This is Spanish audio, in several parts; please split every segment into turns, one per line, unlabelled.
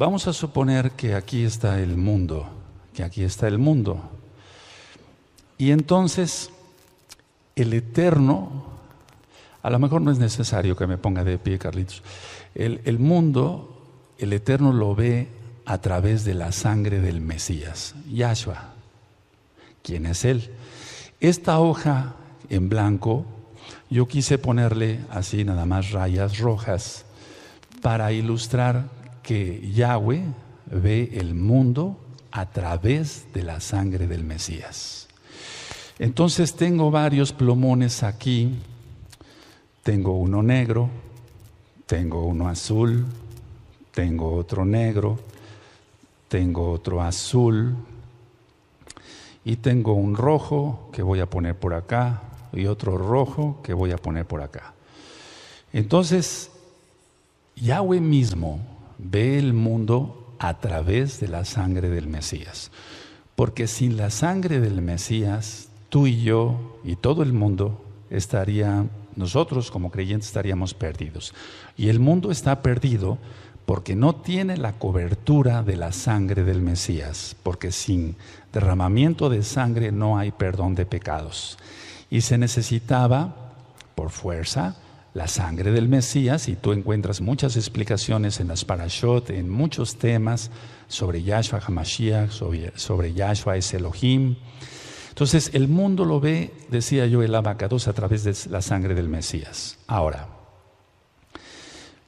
Vamos a suponer que aquí está el mundo, que aquí está el mundo. Y entonces el eterno, a lo mejor no es necesario que me ponga de pie, Carlitos, el, mundo, el eterno lo ve a través de la sangre del Mesías, Yahshua. ¿Quién es él? Esta hoja en blanco, yo quise ponerle así nada más rayas rojas para ilustrar que Yahweh ve el mundo a través de la sangre del Mesías. Entonces tengo varios plumones aquí. Tengo uno negro, tengo uno azul, tengo otro negro, tengo otro azul y tengo un rojo que voy a poner por acá y otro rojo que voy a poner por acá. Entonces, Yahweh mismo ve el mundo a través de la sangre del Mesías. Porque sin la sangre del Mesías, tú y yo y todo el mundo estaría, nosotros como creyentes estaríamos perdidos. Y el mundo está perdido porque no tiene la cobertura de la sangre del Mesías, porque sin derramamiento de sangre no hay perdón de pecados. Y se necesitaba, por fuerza, la sangre del Mesías y tú encuentras muchas explicaciones en las parashot, en muchos temas sobre Yahshua Hamashiach, sobre, Yahshua es Elohim. Entonces el mundo lo ve, decía yo, el abacados a través de la sangre del Mesías. Ahora,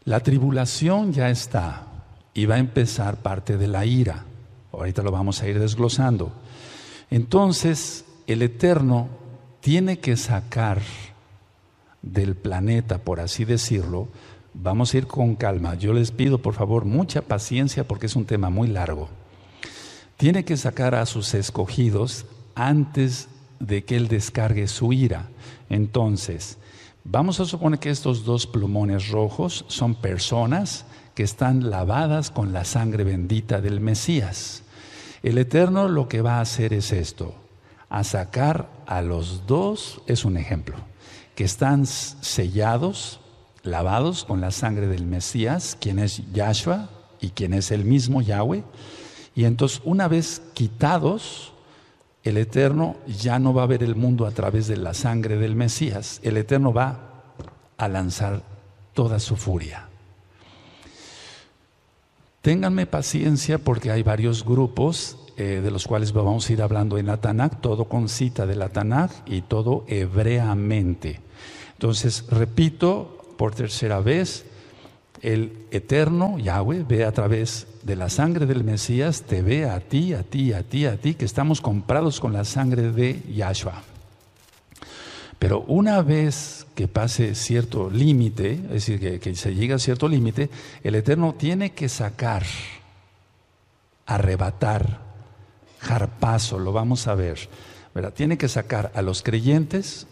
la tribulación ya está y va a empezar parte de la ira. Ahorita lo vamos a ir desglosando. Entonces, el Eterno tiene que sacar del planeta, por así decirlo, vamos a ir con calma. Yo les pido, por favor, mucha paciencia porque es un tema muy largo. Tiene que sacar a sus escogidos antes de que Él descargue su ira. Entonces, vamos a suponer que estos dos plumones rojos son personas que están lavadas con la sangre bendita del Mesías. El Eterno lo que va a hacer es esto, a sacar a los dos, es un ejemplo que están sellados, lavados con la sangre del Mesías, quien es Yahshua y quien es el mismo Yahweh. Y entonces una vez quitados, el Eterno ya no va a ver el mundo a través de la sangre del Mesías. El Eterno va a lanzar toda su furia. Ténganme paciencia porque hay varios grupos eh, de los cuales vamos a ir hablando en la todo con cita de la y todo hebreamente. Entonces, repito por tercera vez, el eterno Yahweh ve a través de la sangre del Mesías, te ve a ti, a ti, a ti, a ti, que estamos comprados con la sangre de Yahshua. Pero una vez que pase cierto límite, es decir, que, que se llega a cierto límite, el Eterno tiene que sacar, arrebatar jarpazo, lo vamos a ver. ¿verdad? Tiene que sacar a los creyentes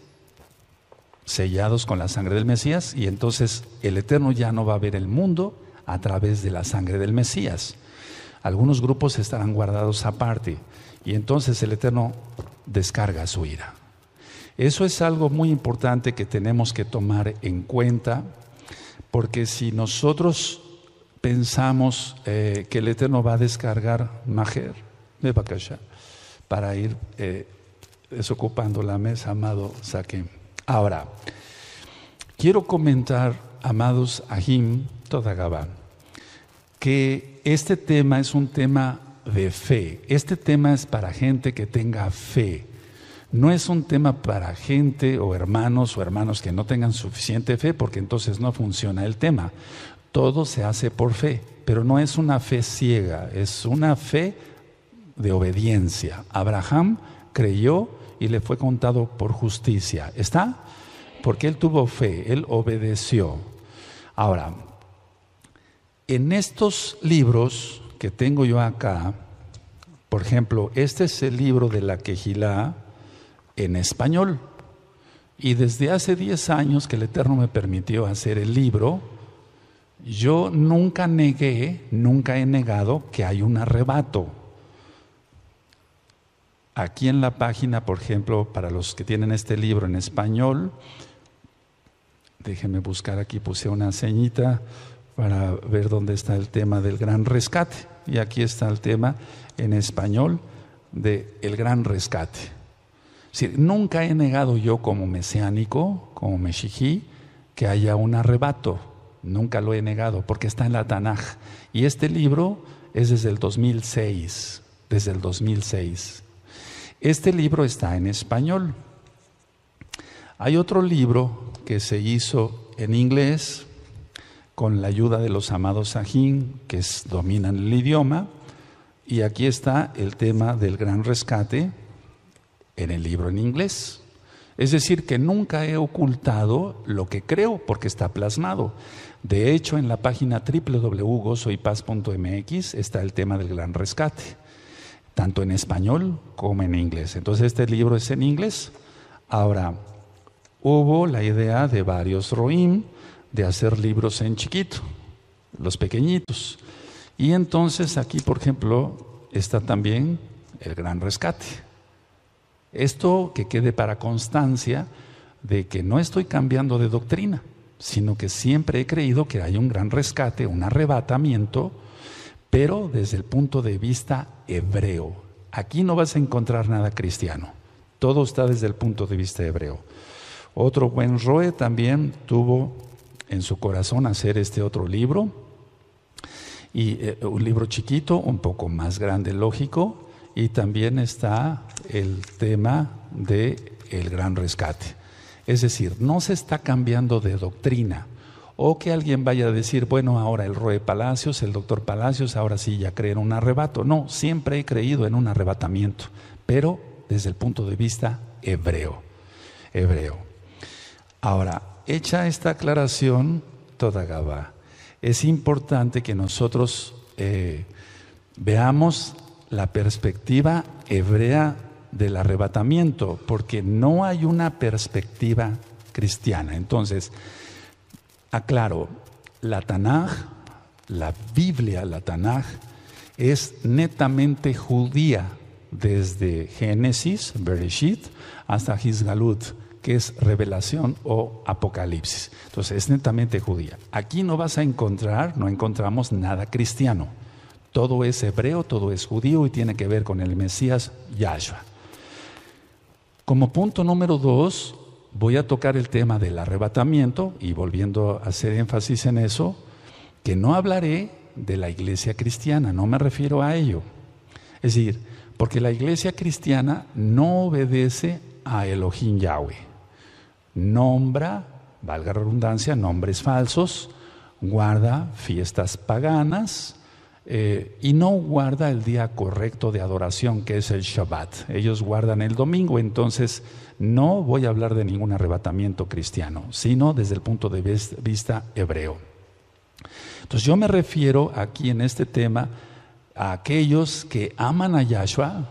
sellados con la sangre del Mesías y entonces el Eterno ya no va a ver el mundo a través de la sangre del Mesías. Algunos grupos estarán guardados aparte y entonces el Eterno descarga su ira. Eso es algo muy importante que tenemos que tomar en cuenta porque si nosotros pensamos eh, que el Eterno va a descargar Majer, para ir eh, desocupando la mesa, amado Saquín. Ahora, quiero comentar, amados Ahim Todagaba, que este tema es un tema de fe. Este tema es para gente que tenga fe. No es un tema para gente o hermanos o hermanos que no tengan suficiente fe, porque entonces no funciona el tema. Todo se hace por fe, pero no es una fe ciega, es una fe de obediencia. Abraham creyó y le fue contado por justicia. ¿Está? Porque él tuvo fe, él obedeció. Ahora, en estos libros que tengo yo acá, por ejemplo, este es el libro de la Quejilá en español. Y desde hace 10 años que el Eterno me permitió hacer el libro, yo nunca negué, nunca he negado que hay un arrebato. Aquí en la página, por ejemplo, para los que tienen este libro en español, déjenme buscar aquí, puse una ceñita para ver dónde está el tema del gran rescate. Y aquí está el tema en español de el gran rescate. nunca he negado yo como mesiánico, como mexijí, que haya un arrebato. Nunca lo he negado, porque está en la Tanaj. Y este libro es desde el 2006, desde el 2006. Este libro está en español. Hay otro libro que se hizo en inglés con la ayuda de los amados Sajín, que dominan el idioma, y aquí está el tema del gran rescate en el libro en inglés. Es decir, que nunca he ocultado lo que creo porque está plasmado. De hecho, en la página www.gozoypaz.mx está el tema del gran rescate tanto en español como en inglés. Entonces este libro es en inglés. Ahora, hubo la idea de varios Roim de hacer libros en chiquito, los pequeñitos. Y entonces aquí, por ejemplo, está también el gran rescate. Esto que quede para constancia de que no estoy cambiando de doctrina, sino que siempre he creído que hay un gran rescate, un arrebatamiento, pero desde el punto de vista hebreo. Aquí no vas a encontrar nada cristiano. Todo está desde el punto de vista hebreo. Otro buen Roe también tuvo en su corazón hacer este otro libro, y eh, un libro chiquito, un poco más grande, lógico, y también está el tema de el gran rescate. Es decir, no se está cambiando de doctrina, o que alguien vaya a decir, bueno, ahora el Roe Palacios, el doctor Palacios, ahora sí ya cree en un arrebato. No, siempre he creído en un arrebatamiento, pero desde el punto de vista hebreo. Hebreo. Ahora, hecha esta aclaración, toda gaba es importante que nosotros eh, veamos la perspectiva hebrea del arrebatamiento, porque no hay una perspectiva cristiana. Entonces, Aclaro, la Tanaj, la Biblia, la Tanaj, es netamente judía desde Génesis, Bereshit, hasta Hizgalut, que es revelación o apocalipsis. Entonces es netamente judía. Aquí no vas a encontrar, no encontramos nada cristiano. Todo es hebreo, todo es judío y tiene que ver con el Mesías Yahshua. Como punto número dos, voy a tocar el tema del arrebatamiento y volviendo a hacer énfasis en eso, que no hablaré de la iglesia cristiana, no me refiero a ello. Es decir, porque la iglesia cristiana no obedece a Elohim Yahweh. Nombra, valga redundancia, nombres falsos, guarda fiestas paganas eh, y no guarda el día correcto de adoración, que es el Shabbat. Ellos guardan el domingo, entonces no voy a hablar de ningún arrebatamiento cristiano, sino desde el punto de vista hebreo. Entonces yo me refiero aquí en este tema a aquellos que aman a Yahshua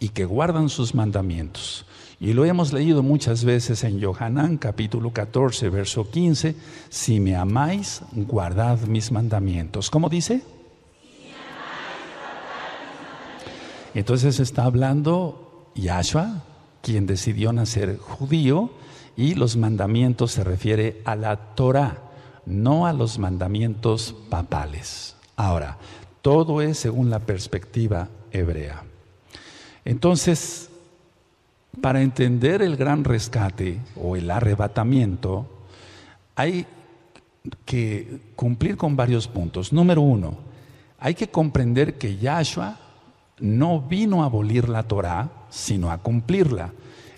y que guardan sus mandamientos. Y lo hemos leído muchas veces en Johanán capítulo 14, verso 15, si me amáis, guardad mis mandamientos. ¿Cómo dice? Entonces está hablando Yahshua quien decidió nacer judío y los mandamientos se refiere a la Torah, no a los mandamientos papales. Ahora, todo es según la perspectiva hebrea. Entonces, para entender el gran rescate o el arrebatamiento, hay que cumplir con varios puntos. Número uno, hay que comprender que Yahshua no vino a abolir la Torah, sino a cumplirla.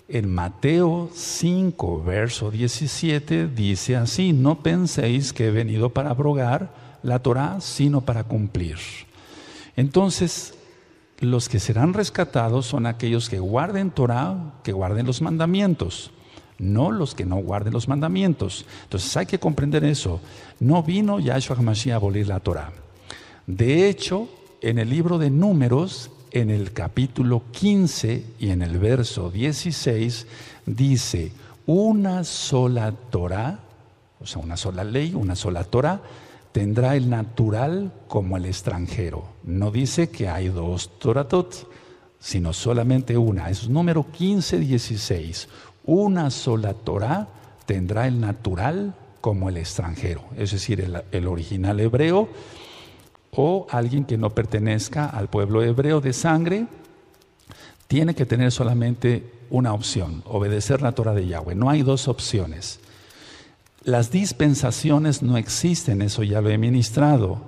En Mateo 5, verso 17 dice así, no penséis que he venido para abrogar la Torá, sino para cumplir. Entonces, los que serán rescatados son aquellos que guarden Torá, que guarden los mandamientos, no los que no guarden los mandamientos. Entonces hay que comprender eso. No vino Yahshua HaMashiach a abolir la Torá. De hecho, en el libro de Números, en el capítulo 15 y en el verso 16 dice, una sola Torah, o sea, una sola ley, una sola Torah, tendrá el natural como el extranjero. No dice que hay dos Toratot, sino solamente una. Es número 15, 16. Una sola Torah tendrá el natural como el extranjero, es decir, el original hebreo o alguien que no pertenezca al pueblo hebreo de sangre, tiene que tener solamente una opción, obedecer la Torah de Yahweh. No hay dos opciones. Las dispensaciones no existen, eso ya lo he ministrado.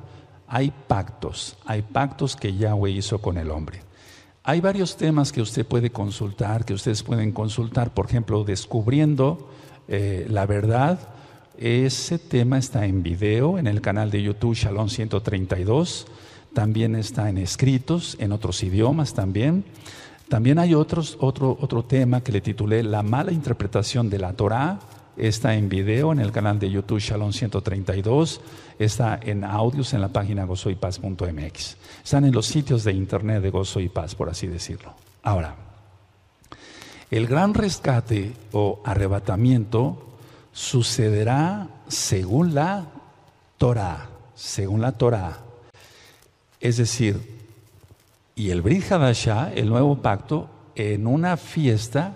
Hay pactos, hay pactos que Yahweh hizo con el hombre. Hay varios temas que usted puede consultar, que ustedes pueden consultar, por ejemplo, descubriendo eh, la verdad, ese tema está en video en el canal de YouTube Shalom 132. También está en escritos, en otros idiomas también. También hay otros, otro, otro tema que le titulé La mala interpretación de la Torah Está en video en el canal de YouTube Shalom 132. Está en audios en la página gozoypaz.mx. Están en los sitios de internet de Gozo Paz, por así decirlo. Ahora, el gran rescate o arrebatamiento sucederá según la Torah, según la Torah. Es decir, y el Brit el nuevo pacto, en una fiesta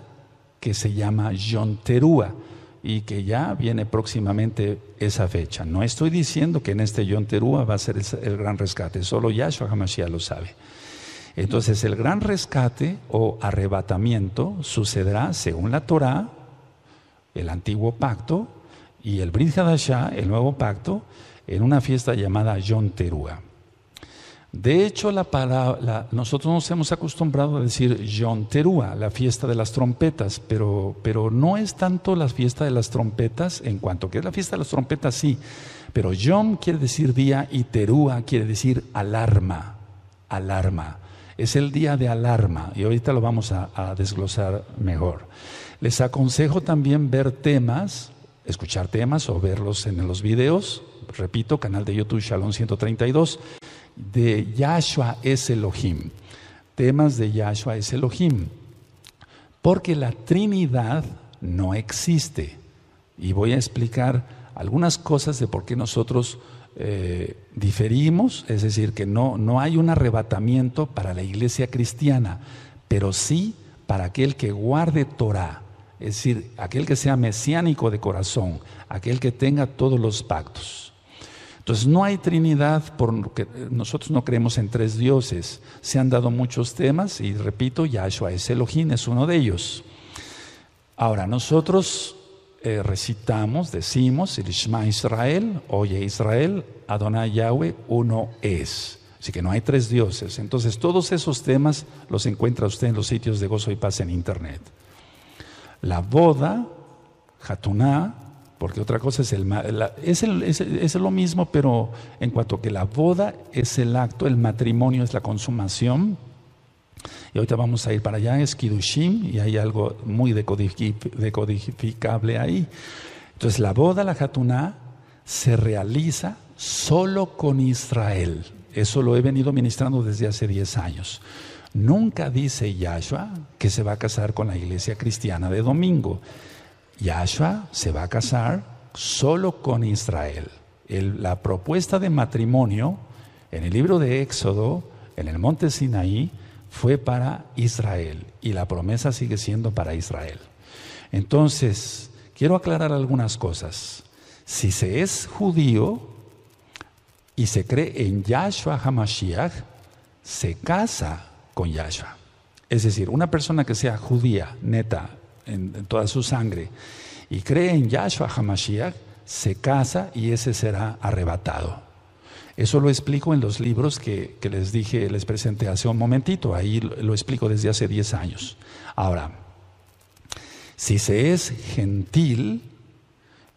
que se llama Yonterúa y que ya viene próximamente esa fecha. No estoy diciendo que en este Yonterúa va a ser el, gran rescate, solo Yahshua HaMashiach lo sabe. Entonces el gran rescate o arrebatamiento sucederá según la Torah el antiguo pacto, y el Brit Hadashah, el nuevo pacto, en una fiesta llamada Yom Teruah. De hecho, la palabra, nosotros nos hemos acostumbrado a decir Yom Teruah, la fiesta de las trompetas, pero, pero no es tanto la fiesta de las trompetas, en cuanto que es la fiesta de las trompetas, sí, pero Yom quiere decir día y terúa, quiere decir alarma, alarma. Es el día de alarma y ahorita lo vamos a desglosar mejor. Les aconsejo también ver temas, escuchar temas o verlos en los videos. Repito, canal de YouTube Shalom 132 de Yahshua es Elohim. Temas de Yahshua es Elohim. Porque la Trinidad no existe. Y voy a explicar algunas cosas de por qué nosotros eh, diferimos, es decir, que no, no hay un arrebatamiento para la iglesia cristiana, pero sí para aquel que guarde Torah es decir, aquel que sea mesiánico de corazón, aquel que tenga todos los pactos. Entonces no hay Trinidad porque nosotros no creemos en tres dioses. Se han dado muchos temas y repito, Yahshua es Elohim, es uno de ellos. Ahora, nosotros eh, recitamos, decimos, el Israel, oye Israel, Adonai Yahweh, uno es. Así que no hay tres dioses. Entonces todos esos temas los encuentra usted en los sitios de gozo y paz en Internet la boda, jatuná, porque otra cosa es el, es, lo mismo, pero en cuanto a que la boda es el acto, el matrimonio es la consumación. Y ahorita vamos a ir para allá, es Kidushim, y hay algo muy decodificable ahí. Entonces, la boda, la jatuná, se realiza solo con Israel. Eso lo he venido ministrando desde hace 10 años. Nunca dice Yahshua que se va a casar con la iglesia cristiana de domingo. Yahshua se va a casar solo con Israel. la propuesta de matrimonio en el libro de Éxodo, en el monte Sinaí, fue para Israel y la promesa sigue siendo para Israel. Entonces, quiero aclarar algunas cosas. Si se es judío y se cree en Yahshua Hamashiach, se casa con Yahshua. Es decir, una persona que sea judía, neta, en, toda su sangre, y cree en Yahshua Hamashiach, se casa y ese será arrebatado. Eso lo explico en los libros que, les dije, les presenté hace un momentito. Ahí lo, lo explico desde hace 10 años. Ahora, si se es gentil,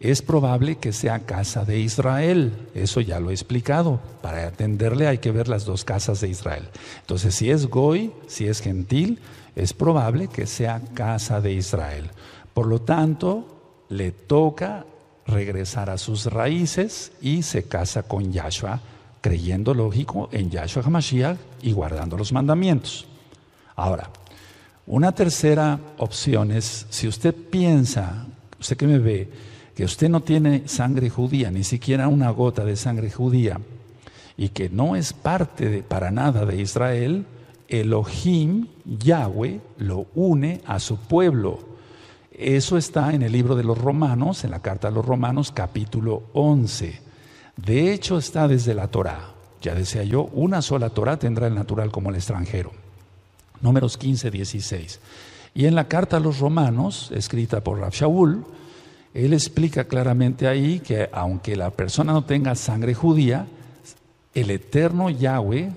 es probable que sea casa de Israel. Eso ya lo he explicado. Para atenderle hay que ver las dos casas de Israel. Entonces, si es Goy, si es gentil, es probable que sea casa de Israel. Por lo tanto, le toca regresar a sus raíces y se casa con Yahshua, creyendo lógico en Yahshua Hamashiach y guardando los mandamientos. Ahora, una tercera opción es, si usted piensa, usted que me ve, usted no tiene sangre judía, ni siquiera una gota de sangre judía, y que no es parte de, para nada de Israel, Elohim, Yahweh, lo une a su pueblo. Eso está en el libro de los Romanos, en la carta a los Romanos capítulo 11. De hecho está desde la Torá. Ya decía yo, una sola Torá tendrá el natural como el extranjero. Números 15, 16. Y en la carta a los Romanos, escrita por shaul él explica claramente ahí que aunque la persona no tenga sangre judía, el eterno Yahweh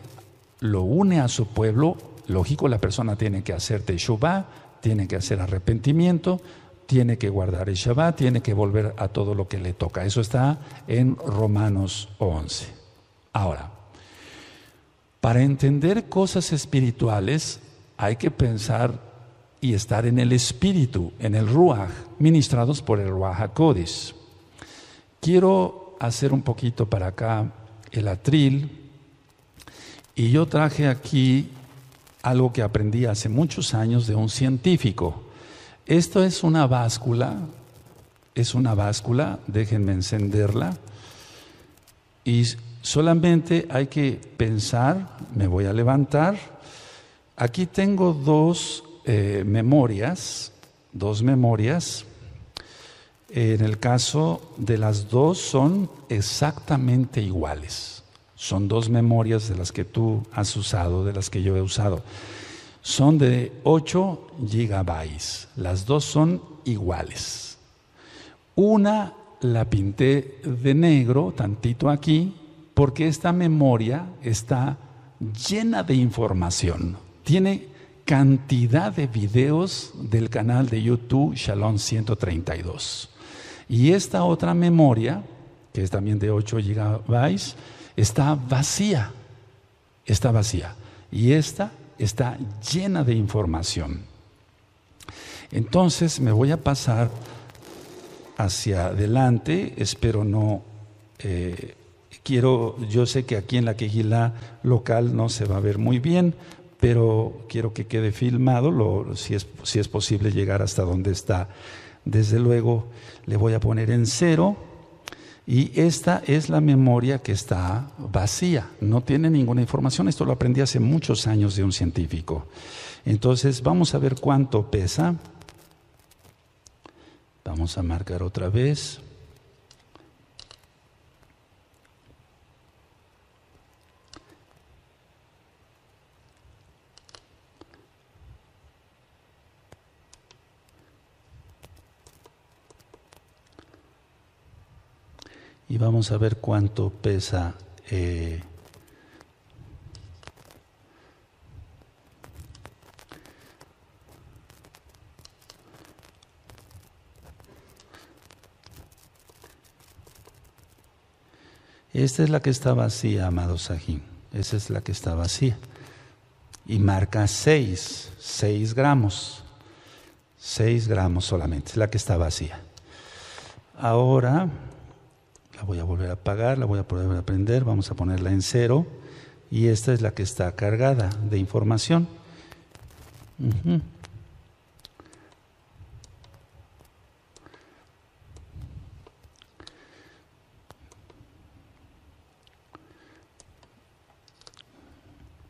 lo une a su pueblo. Lógico, la persona tiene que hacer Teshuvah, tiene que hacer arrepentimiento, tiene que guardar el Shabbat, tiene que volver a todo lo que le toca. Eso está en Romanos 11. Ahora, para entender cosas espirituales hay que pensar y estar en el espíritu, en el Ruach, ministrados por el Ruach Quiero hacer un poquito para acá el atril y yo traje aquí algo que aprendí hace muchos años de un científico. Esto es una báscula, es una báscula, déjenme encenderla. Y solamente hay que pensar, me voy a levantar. Aquí tengo dos eh, memorias, dos memorias. En el caso de las dos son exactamente iguales. Son dos memorias de las que tú has usado, de las que yo he usado. Son de 8 gigabytes. Las dos son iguales. Una la pinté de negro, tantito aquí, porque esta memoria está llena de información. Tiene cantidad de videos del canal de YouTube Shalom 132. Y esta otra memoria, que es también de 8 GB, está vacía. Está vacía. Y esta está llena de información. Entonces me voy a pasar hacia adelante, espero no... Eh, quiero, yo sé que aquí en la quejila local no se va a ver muy bien, pero quiero que quede filmado, si es posible llegar hasta donde está. Desde luego le voy a poner en cero y esta es la memoria que está vacía, no tiene ninguna información. Esto lo aprendí hace muchos años de un científico. Entonces vamos a ver cuánto pesa. Vamos a marcar otra vez. y vamos a ver cuánto pesa. Eh, esta es la que está vacía, amado Sajín. Esa es la que está vacía. Y marca seis. 6 gramos. 6 gramos solamente, es la que está vacía. Ahora voy a volver a apagar, la voy a poder aprender vamos a ponerla en cero y esta es la que está cargada de información.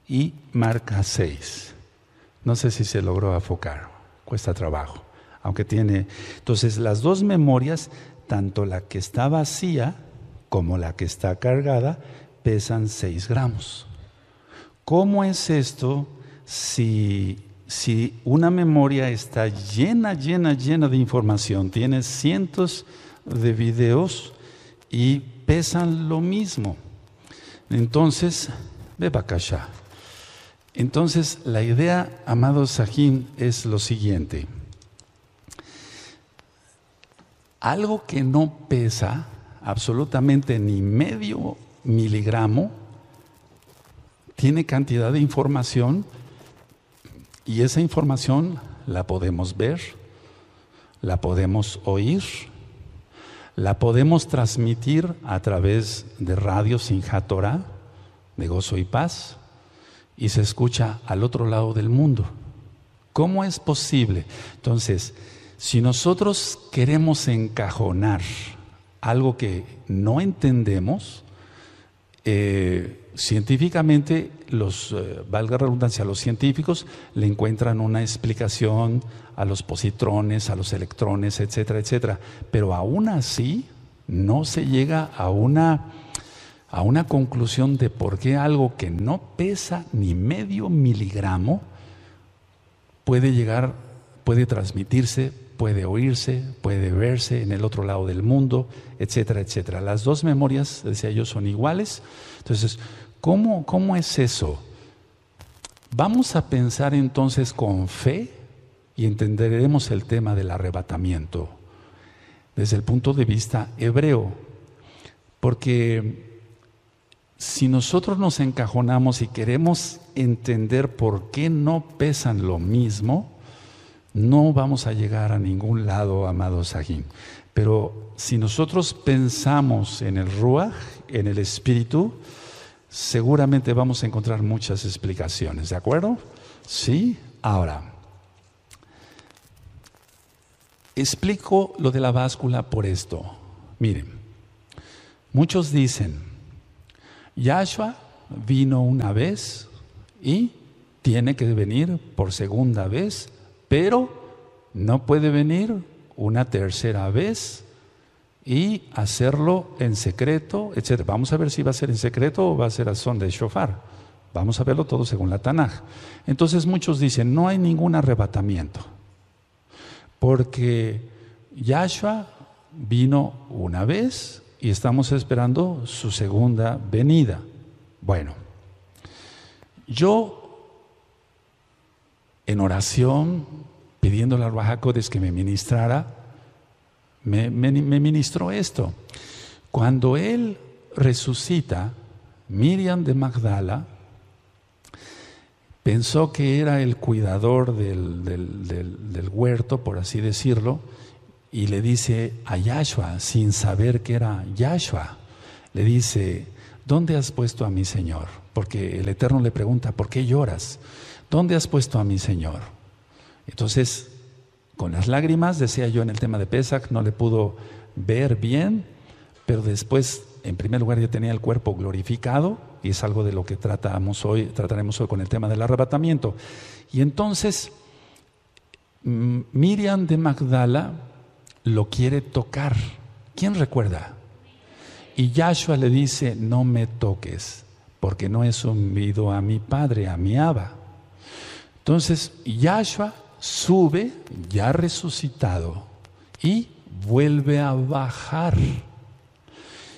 Y marca 6. No sé si se logró afocar, cuesta trabajo, aunque tiene... Entonces las dos memorias tanto la que está vacía como la que está cargada pesan 6 gramos. ¿Cómo es esto si, una memoria está llena, llena, llena de información? Tiene cientos de videos y pesan lo mismo. Entonces, ve Entonces, la idea, amado Sajín, es lo siguiente. Algo que no pesa absolutamente ni medio miligramo tiene cantidad de información y esa información la podemos ver, la podemos oír, la podemos transmitir a través de radio sin jatorá, de gozo y paz, y se escucha al otro lado del mundo. ¿Cómo es posible? Entonces, si nosotros queremos encajonar algo que no entendemos, eh, científicamente, los, eh, valga redundancia, los científicos le encuentran una explicación a los positrones, a los electrones, etcétera, etcétera. Pero aún así, no se llega a una, a una conclusión de por qué algo que no pesa ni medio miligramo puede llegar, puede transmitirse, puede oírse, puede verse en el otro lado del mundo, etcétera, etcétera. Las dos memorias, decía yo, son iguales. Entonces, ¿cómo, cómo es eso? Vamos a pensar entonces con fe y entenderemos el tema del arrebatamiento desde el punto de vista hebreo. Porque si nosotros nos encajonamos y queremos entender por qué no pesan lo mismo, no vamos a llegar a ningún lado, amado Sahim. Pero si nosotros pensamos en el Ruach, en el Espíritu, seguramente vamos a encontrar muchas explicaciones, ¿de acuerdo? Sí, ahora. Explico lo de la báscula por esto. Miren, muchos dicen, Yahshua vino una vez y tiene que venir por segunda vez pero no puede venir una tercera vez y hacerlo en secreto, etc. Vamos a ver si va a ser en secreto o va a ser a son de shofar. Vamos a verlo todo según la Tanaj. Entonces muchos dicen, no hay ningún arrebatamiento, porque Yahshua vino una vez y estamos esperando su segunda venida. Bueno, yo en oración, pidiéndole a Ruach que me ministrara, me, ministró esto. Cuando él resucita, Miriam de Magdala pensó que era el cuidador del, del huerto, por así decirlo, y le dice a Yahshua, sin saber que era Yahshua, le dice, ¿dónde has puesto a mi Señor? Porque el Eterno le pregunta, ¿por qué lloras? ¿dónde has puesto a mi Señor? Entonces, con las lágrimas, decía yo en el tema de Pesach, no le pudo ver bien, pero después, en primer lugar, ya tenía el cuerpo glorificado, y es algo de lo que tratamos hoy, trataremos hoy con el tema del arrebatamiento. Y entonces, mm, Miriam de Magdala lo quiere tocar. ¿Quién recuerda? Y Yahshua le dice, no me toques, porque no he sumido a mi padre, a mi aba. Entonces, Yahshua sube ya resucitado y vuelve a bajar.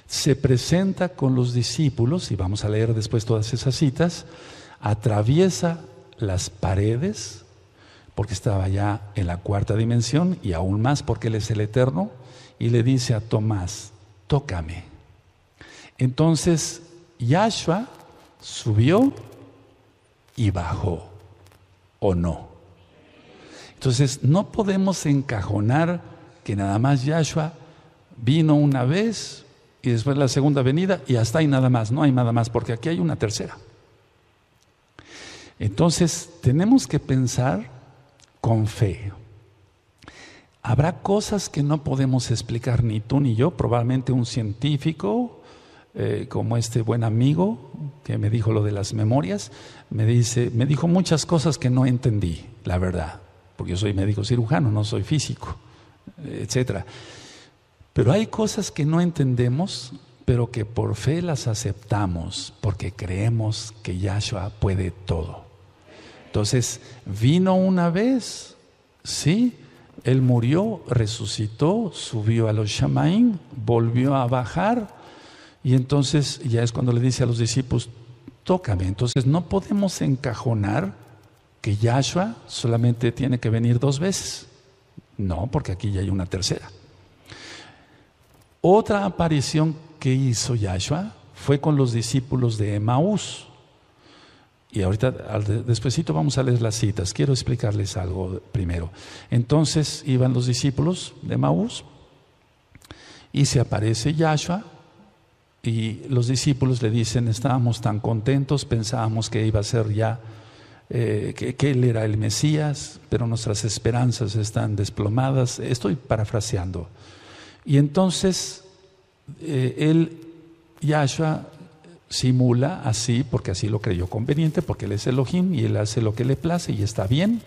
Se presenta con los discípulos, y vamos a leer después todas esas citas, atraviesa las paredes, porque estaba ya en la cuarta dimensión, y aún más porque Él es el Eterno, y le dice a Tomás, tócame. Entonces, Yahshua subió y bajó o no. Entonces, no podemos encajonar que nada más Yahshua vino una vez y después la segunda venida y hasta ahí nada más, no hay nada más, porque aquí hay una tercera. Entonces, tenemos que pensar con fe. Habrá cosas que no podemos explicar ni tú ni yo, probablemente un científico eh, como este buen amigo que me dijo lo de las memorias, me dice, me dijo muchas cosas que no entendí, la verdad, porque yo soy médico cirujano, no soy físico, etcétera. Pero hay cosas que no entendemos, pero que por fe las aceptamos, porque creemos que Yahshua puede todo. Entonces, vino una vez, sí, él murió, resucitó, subió a los Shamaim, volvió a bajar, y entonces ya es cuando le dice a los discípulos, tócame. Entonces no podemos encajonar que Yahshua solamente tiene que venir dos veces. No, porque aquí ya hay una tercera. Otra aparición que hizo Yahshua fue con los discípulos de Emaús. Y ahorita, despuesito vamos a leer las citas. Quiero explicarles algo primero. Entonces iban los discípulos de Maús y se aparece Yahshua y los discípulos le dicen, estábamos tan contentos, pensábamos que iba a ser ya, eh, que, él era el Mesías, pero nuestras esperanzas están desplomadas. Estoy parafraseando. Y entonces eh, él, Yahshua, simula así, porque así lo creyó conveniente, porque él es Elohim y él hace lo que le place y está bien.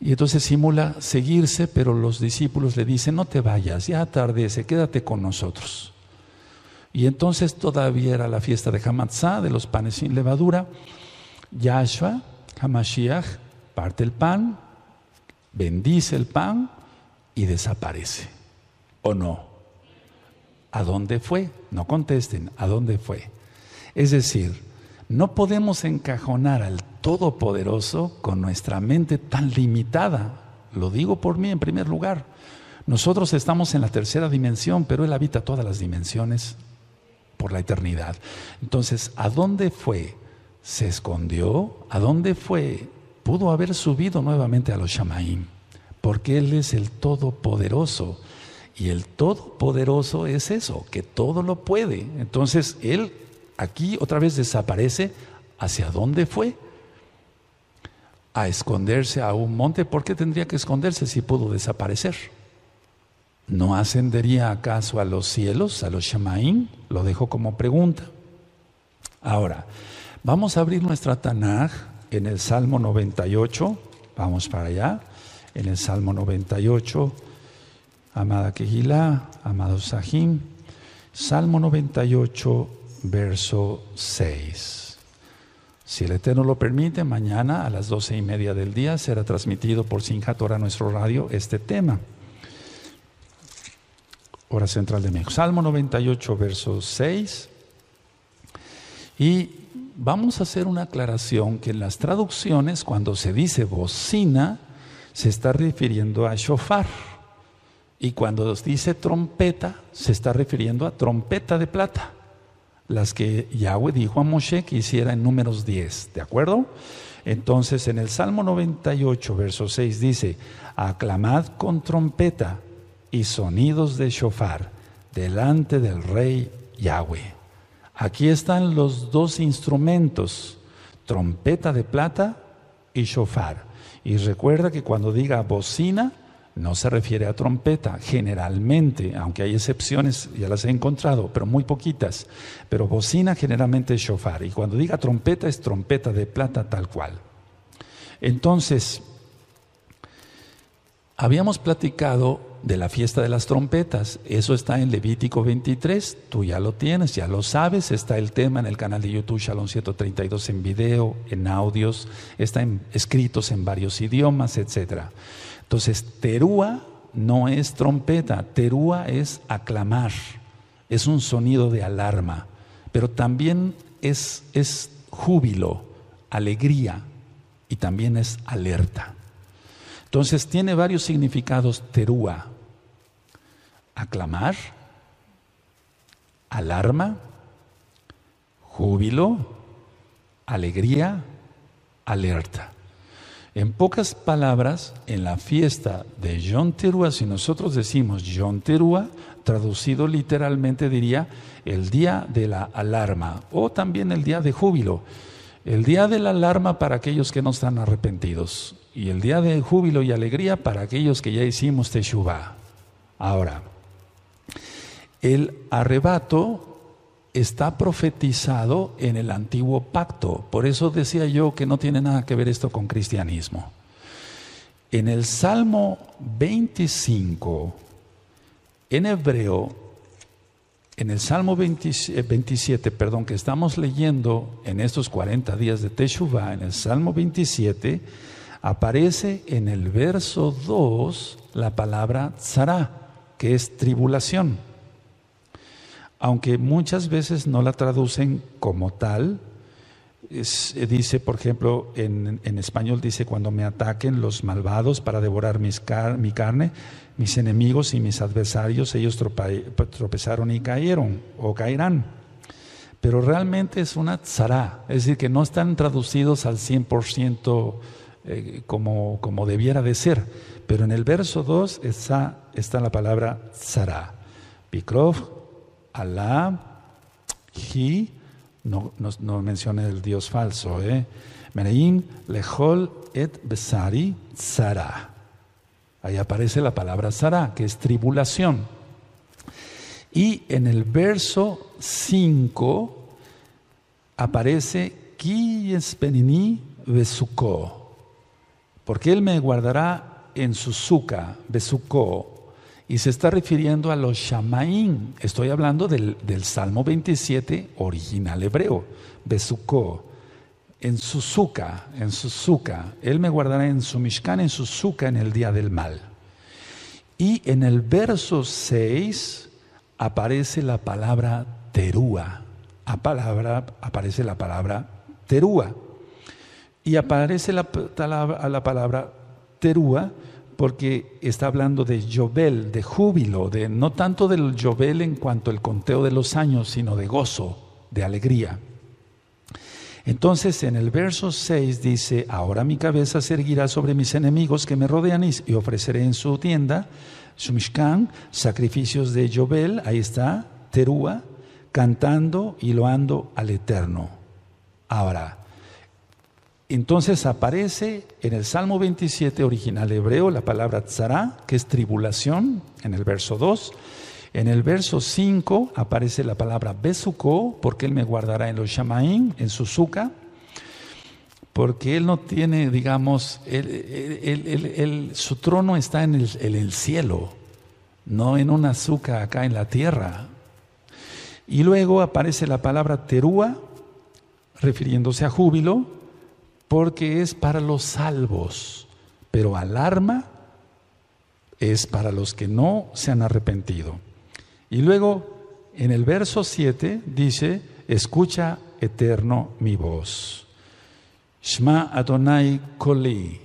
Y entonces simula seguirse, pero los discípulos le dicen, no te vayas, ya atardece, quédate con nosotros. Y entonces todavía era la fiesta de Hamatzá, de los panes sin levadura. Yahshua, Hamashiach, parte el pan, bendice el pan y desaparece. ¿O no? ¿A dónde fue? No contesten, ¿a dónde fue? Es decir, no podemos encajonar al Todopoderoso con nuestra mente tan limitada. Lo digo por mí en primer lugar. Nosotros estamos en la tercera dimensión, pero Él habita todas las dimensiones por la eternidad. Entonces, ¿a dónde fue? ¿Se escondió? ¿A dónde fue? Pudo haber subido nuevamente a los Shamaim, porque Él es el Todopoderoso. Y el Todopoderoso es eso, que todo lo puede. Entonces, Él aquí otra vez desaparece. ¿Hacia dónde fue? A esconderse a un monte. ¿Por qué tendría que esconderse si pudo desaparecer? ¿no ascendería acaso a los cielos, a los Shamaín? Lo dejo como pregunta. Ahora, vamos a abrir nuestra Tanaj en el Salmo 98, vamos para allá, en el Salmo 98, amada Kejila, amado Sahim, Salmo 98, verso 6. Si el Eterno lo permite, mañana a las doce y media del día será transmitido por Sinjatora a nuestro radio este tema hora central de México. Salmo 98, verso 6. Y vamos a hacer una aclaración que en las traducciones, cuando se dice bocina, se está refiriendo a shofar. Y cuando dice trompeta, se está refiriendo a trompeta de plata. Las que Yahweh dijo a Moshe que hiciera en números 10, ¿de acuerdo? Entonces en el Salmo 98, verso 6 dice, aclamad con trompeta y sonidos de shofar delante del rey Yahweh. Aquí están los dos instrumentos, trompeta de plata y shofar. Y recuerda que cuando diga bocina, no se refiere a trompeta, generalmente, aunque hay excepciones, ya las he encontrado, pero muy poquitas. Pero bocina generalmente es shofar. Y cuando diga trompeta, es trompeta de plata tal cual. Entonces, habíamos platicado de la fiesta de las trompetas. Eso está en Levítico 23, tú ya lo tienes, ya lo sabes, está el tema en el canal de YouTube Shalom 132 en video, en audios, está escritos en varios idiomas, etc. Entonces, terúa no es trompeta, terúa es aclamar, es un sonido de alarma, pero también es, es júbilo, alegría y también es alerta. Entonces tiene varios significados terúa aclamar, alarma, júbilo, alegría, alerta. En pocas palabras, en la fiesta de John Terúa, si nosotros decimos John Terúa, traducido literalmente diría el día de la alarma o también el día de júbilo. El día de la alarma para aquellos que no están arrepentidos y el día de júbilo y alegría para aquellos que ya hicimos Teshuvah. Ahora, el arrebato está profetizado en el antiguo pacto. Por eso decía yo que no tiene nada que ver esto con cristianismo. En el Salmo 25, en hebreo, en el Salmo 27, eh, perdón, que estamos leyendo en estos 40 días de Teshuvah, en el Salmo 27, aparece en el verso 2 la palabra tzara, que es tribulación aunque muchas veces no la traducen como tal. Eh, dice, por ejemplo, en, español dice, cuando me ataquen los malvados para devorar mi carne, mis enemigos y mis adversarios, ellos tropezaron y cayeron o caerán. Pero realmente es una tzara, es decir, que no están traducidos al 100% eh, como, como debiera de ser. Pero en el verso 2 está, está la palabra tzara. pikrov Alá, hi, no, no, mencione el dios falso, ¿eh? Meneim, Lejol, Et, Besari, Zara. Ahí aparece la palabra Zara, que es tribulación. Y en el verso 5 aparece Ki Besuko, porque él me guardará en su suca, Besuko, y se está refiriendo a los Shamaín. Estoy hablando del, Salmo 27, original hebreo. Besucó, en Suzuka, en Suzuka. Él me guardará en su Mishkan, en Suzuka, en el día del mal. Y en el verso 6 aparece la palabra terúa. A palabra, aparece la palabra terúa. Y aparece la, la palabra terúa porque está hablando de Yobel, de júbilo, de no tanto del Yobel en cuanto al conteo de los años, sino de gozo, de alegría. Entonces en el verso 6 dice, ahora mi cabeza se erguirá sobre mis enemigos que me rodean y ofreceré en su tienda, Shumishkan, sacrificios de Yobel, ahí está, Terúa, cantando y loando al Eterno. Ahora, entonces aparece en el Salmo 27 original hebreo la palabra tzara, que es tribulación, en el verso 2. En el verso 5 aparece la palabra besuko, porque él me guardará en los shamaim, en su suca porque él no tiene, digamos, su trono está en el, en el cielo, no en un azúcar acá en la tierra. Y luego aparece la palabra terúa, refiriéndose a júbilo, porque es para los salvos, pero alarma es para los que no se han arrepentido. Y luego en el verso 7 dice, escucha eterno mi voz. Shma Adonai Koli,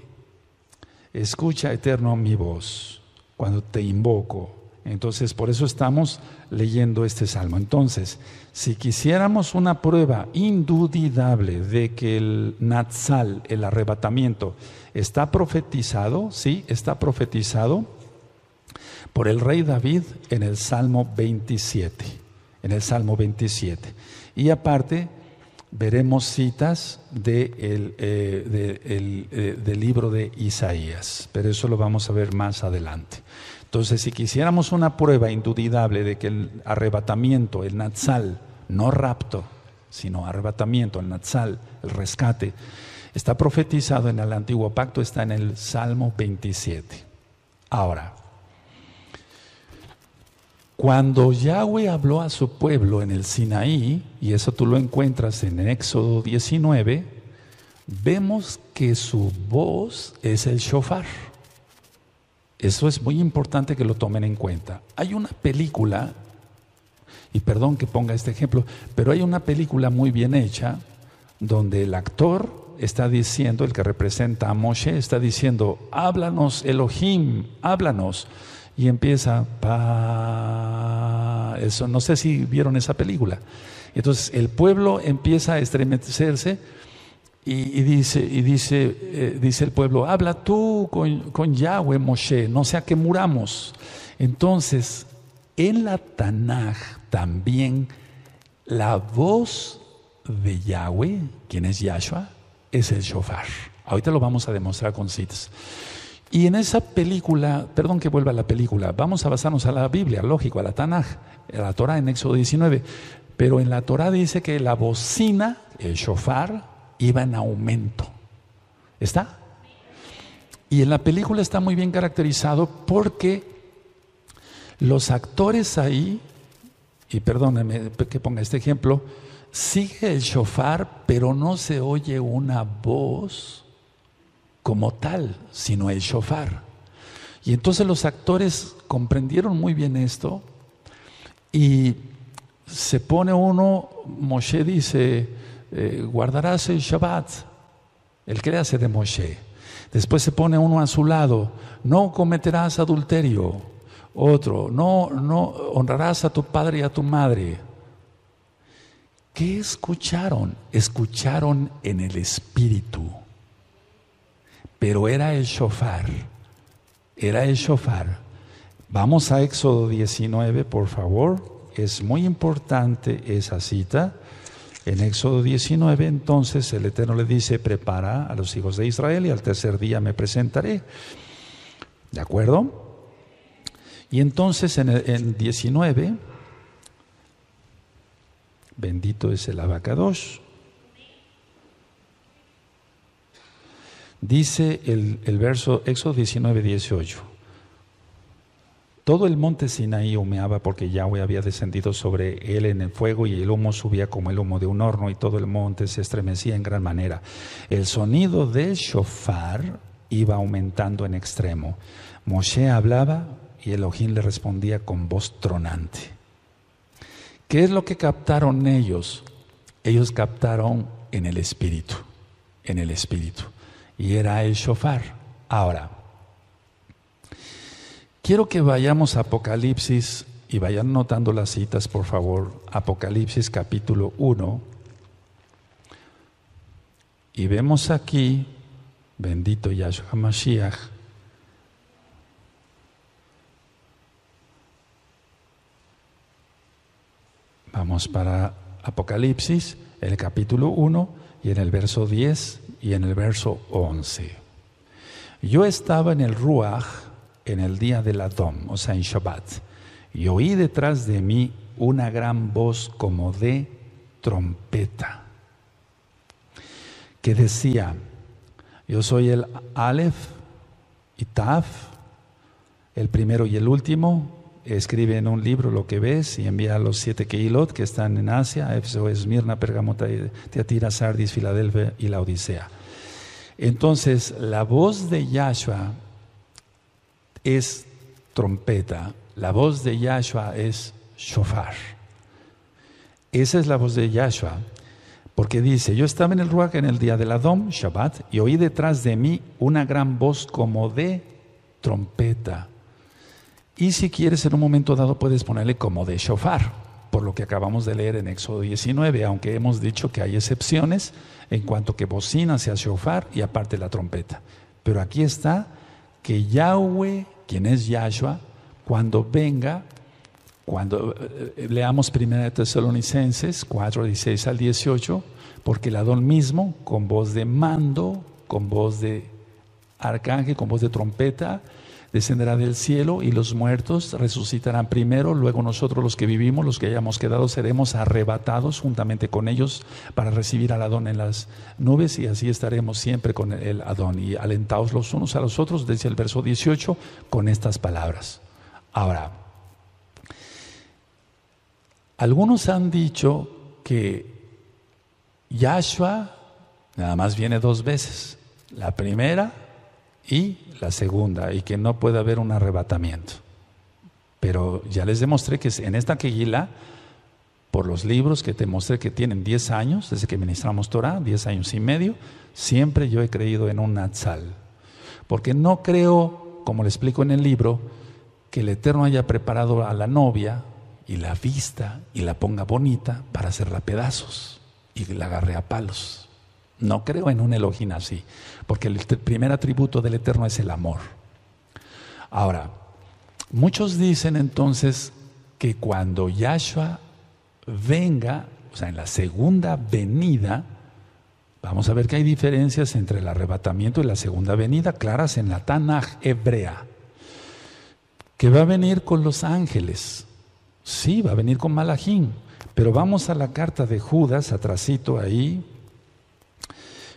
escucha eterno mi voz cuando te invoco. Entonces, por eso estamos leyendo este salmo. Entonces, si quisiéramos una prueba indudable de que el Natsal, el arrebatamiento, está profetizado, sí, está profetizado por el rey David en el Salmo 27. En el Salmo 27. Y aparte, veremos citas de eh, eh, del libro de Isaías, pero eso lo vamos a ver más adelante. Entonces, si quisiéramos una prueba indudable de que el arrebatamiento, el nazal, no rapto, sino arrebatamiento, el Natsal, el rescate, está profetizado en el antiguo pacto, está en el Salmo 27. Ahora, cuando Yahweh habló a su pueblo en el Sinaí, y eso tú lo encuentras en Éxodo 19, vemos que su voz es el shofar. Eso es muy importante que lo tomen en cuenta. Hay una película, y perdón que ponga este ejemplo, pero hay una película muy bien hecha donde el actor está diciendo, el que representa a Moshe, está diciendo, háblanos Elohim, háblanos. Y empieza, pa, eso, no sé si vieron esa película. Entonces el pueblo empieza a estremecerse y, dice, y dice, eh, dice el pueblo, habla tú con, Yahweh, Moshe, no sea que muramos. Entonces, en la Tanaj también la voz de Yahweh, quien es Yahshua, es el shofar. Ahorita lo vamos a demostrar con citas. Y en esa película, perdón que vuelva a la película, vamos a basarnos a la Biblia, lógico, a la Tanaj, a la Torah en Éxodo 19. Pero en la Torah dice que la bocina, el shofar, iba en aumento. ¿Está? Y en la película está muy bien caracterizado porque los actores ahí, y perdónenme que ponga este ejemplo, sigue el shofar, pero no se oye una voz como tal, sino el shofar. Y entonces los actores comprendieron muy bien esto y se pone uno, Moshe dice, eh, guardarás el Shabbat, el que hace de Moshe. Después se pone uno a su lado, no cometerás adulterio. Otro, no, no honrarás a tu padre y a tu madre. ¿Qué escucharon? Escucharon en el espíritu. Pero era el shofar. Era el shofar. Vamos a Éxodo 19, por favor. Es muy importante esa cita. En Éxodo 19, entonces, el Eterno le dice, prepara a los hijos de Israel y al tercer día me presentaré. ¿De acuerdo? Y entonces en, el, 19, bendito es el abacados, dice el, el verso Éxodo 19, 18. Todo el monte Sinaí humeaba porque Yahweh había descendido sobre él en el fuego y el humo subía como el humo de un horno y todo el monte se estremecía en gran manera. El sonido del shofar iba aumentando en extremo. Moshe hablaba y Elohim le respondía con voz tronante. ¿Qué es lo que captaron ellos? Ellos captaron en el espíritu, en el espíritu. Y era el shofar. Ahora, Quiero que vayamos a Apocalipsis y vayan notando las citas, por favor. Apocalipsis capítulo 1. Y vemos aquí, bendito Yahshua Mashiach, Vamos para Apocalipsis, el capítulo 1 y en el verso 10 y en el verso 11. Yo estaba en el Ruach, en el día del Adom, o sea, en Shabbat, y oí detrás de mí una gran voz como de trompeta, que decía, yo soy el Aleph y Taf, el primero y el último, escribe en un libro lo que ves y envía a los siete Keilot que están en Asia, Éfeso, Esmirna, Pérgamo, eh, Teatira, Sardis, Filadelfia y la Odisea. Entonces, la voz de Yahshua es trompeta, la voz de Yahshua es shofar. Esa es la voz de Yahshua, porque dice, yo estaba en el Ruach en el día del Adom, Shabbat, y oí detrás de mí una gran voz como de trompeta. Y si quieres, en un momento dado puedes ponerle como de shofar, por lo que acabamos de leer en Éxodo 19, aunque hemos dicho que hay excepciones en cuanto que bocina sea shofar y aparte la trompeta. Pero aquí está que Yahweh, quien es Yahshua, cuando venga, cuando eh, eh, leamos 1 Tesalonicenses 4, 16 al 18, porque el Adón mismo, con voz de mando, con voz de arcángel, con voz de trompeta, descenderá del cielo y los muertos resucitarán primero, luego nosotros los que vivimos, los que hayamos quedado, seremos arrebatados juntamente con ellos para recibir al Adón en las nubes y así estaremos siempre con el Adón. Y alentados los unos a los otros, dice el verso 18, con estas palabras. Ahora, algunos han dicho que Yahshua nada más viene dos veces. La primera y la segunda, y que no puede haber un arrebatamiento. Pero ya les demostré que en esta queguila, por los libros que te mostré que tienen 10 años, desde que ministramos Torah, 10 años y medio, siempre yo he creído en un Natsal. Porque no creo, como le explico en el libro, que el Eterno haya preparado a la novia y la vista y la ponga bonita para hacerla pedazos y la agarre a palos. No creo en un elogio así, porque el primer atributo del Eterno es el amor. Ahora, muchos dicen entonces que cuando Yahshua venga, o sea, en la segunda venida, vamos a ver que hay diferencias entre el arrebatamiento y la segunda venida, claras en la Tanaj hebrea, que va a venir con los ángeles, sí, va a venir con Malachim, pero vamos a la carta de Judas, atrásito ahí,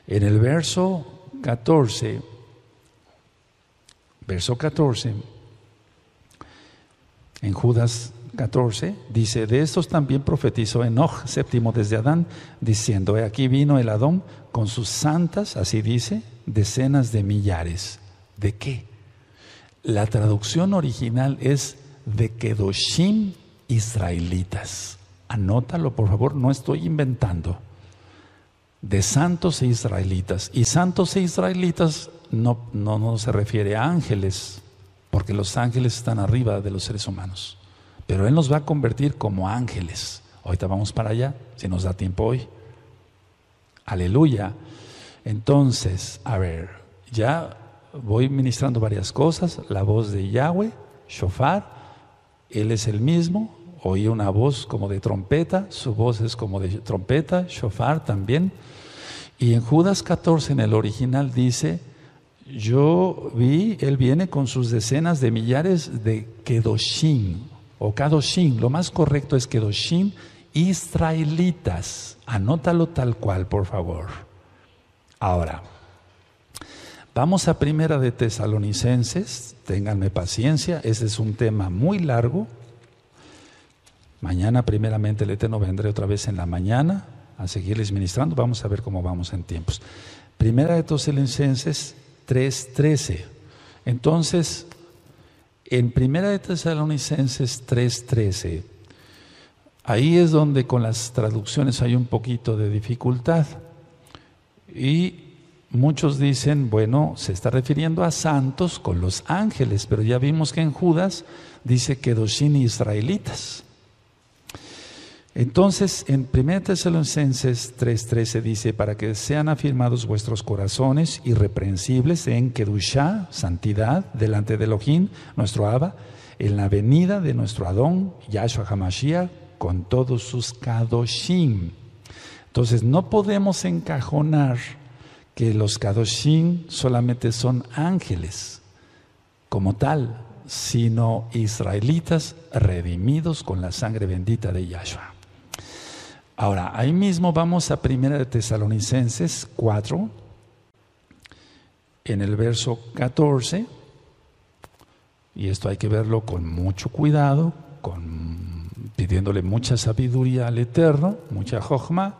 en el verso 14, verso 14, en Judas 14, dice, de estos también profetizó Enoch, séptimo desde Adán, diciendo, he aquí vino el Adón con sus santas, así dice, decenas de millares. ¿De qué? La traducción original es de Kedoshim israelitas. Anótalo, por favor, no estoy inventando de santos e israelitas. Y santos e israelitas no, no, no se refiere a ángeles, porque los ángeles están arriba de los seres humanos. Pero Él nos va a convertir como ángeles. Ahorita vamos para allá, si nos da tiempo hoy. Aleluya. Entonces, a ver, ya voy ministrando varias cosas. La voz de Yahweh, Shofar, Él es el mismo. Oí una voz como de trompeta, su voz es como de trompeta, Shofar también. Y en Judas 14, en el original, dice, yo vi, él viene con sus decenas de millares de Kedoshim, o Kadoshim, lo más correcto es Kedoshim, israelitas. Anótalo tal cual, por favor. Ahora, vamos a Primera de Tesalonicenses, ténganme paciencia, ese es un tema muy largo. Mañana primeramente el Eterno vendré otra vez en la mañana a seguirles ministrando. Vamos a ver cómo vamos en tiempos. Primera de Tesalonicenses 3:13. Entonces, en Primera de Tesalonicenses 3:13, ahí es donde con las traducciones hay un poquito de dificultad. Y muchos dicen, bueno, se está refiriendo a santos con los ángeles, pero ya vimos que en Judas dice que sin israelitas. Entonces, en 1 Tesalonicenses 3:13 dice, para que sean afirmados vuestros corazones irreprensibles en Kedushá, santidad, delante de Elohim, nuestro Abba, en la venida de nuestro Adón, Yahshua Hamashiach, con todos sus Kadoshim. Entonces, no podemos encajonar que los Kadoshim solamente son ángeles como tal, sino israelitas redimidos con la sangre bendita de Yahshua. Ahora, ahí mismo vamos a Primera de Tesalonicenses 4, en el verso 14, y esto hay que verlo con mucho cuidado, con, pidiéndole mucha sabiduría al Eterno, mucha jojma.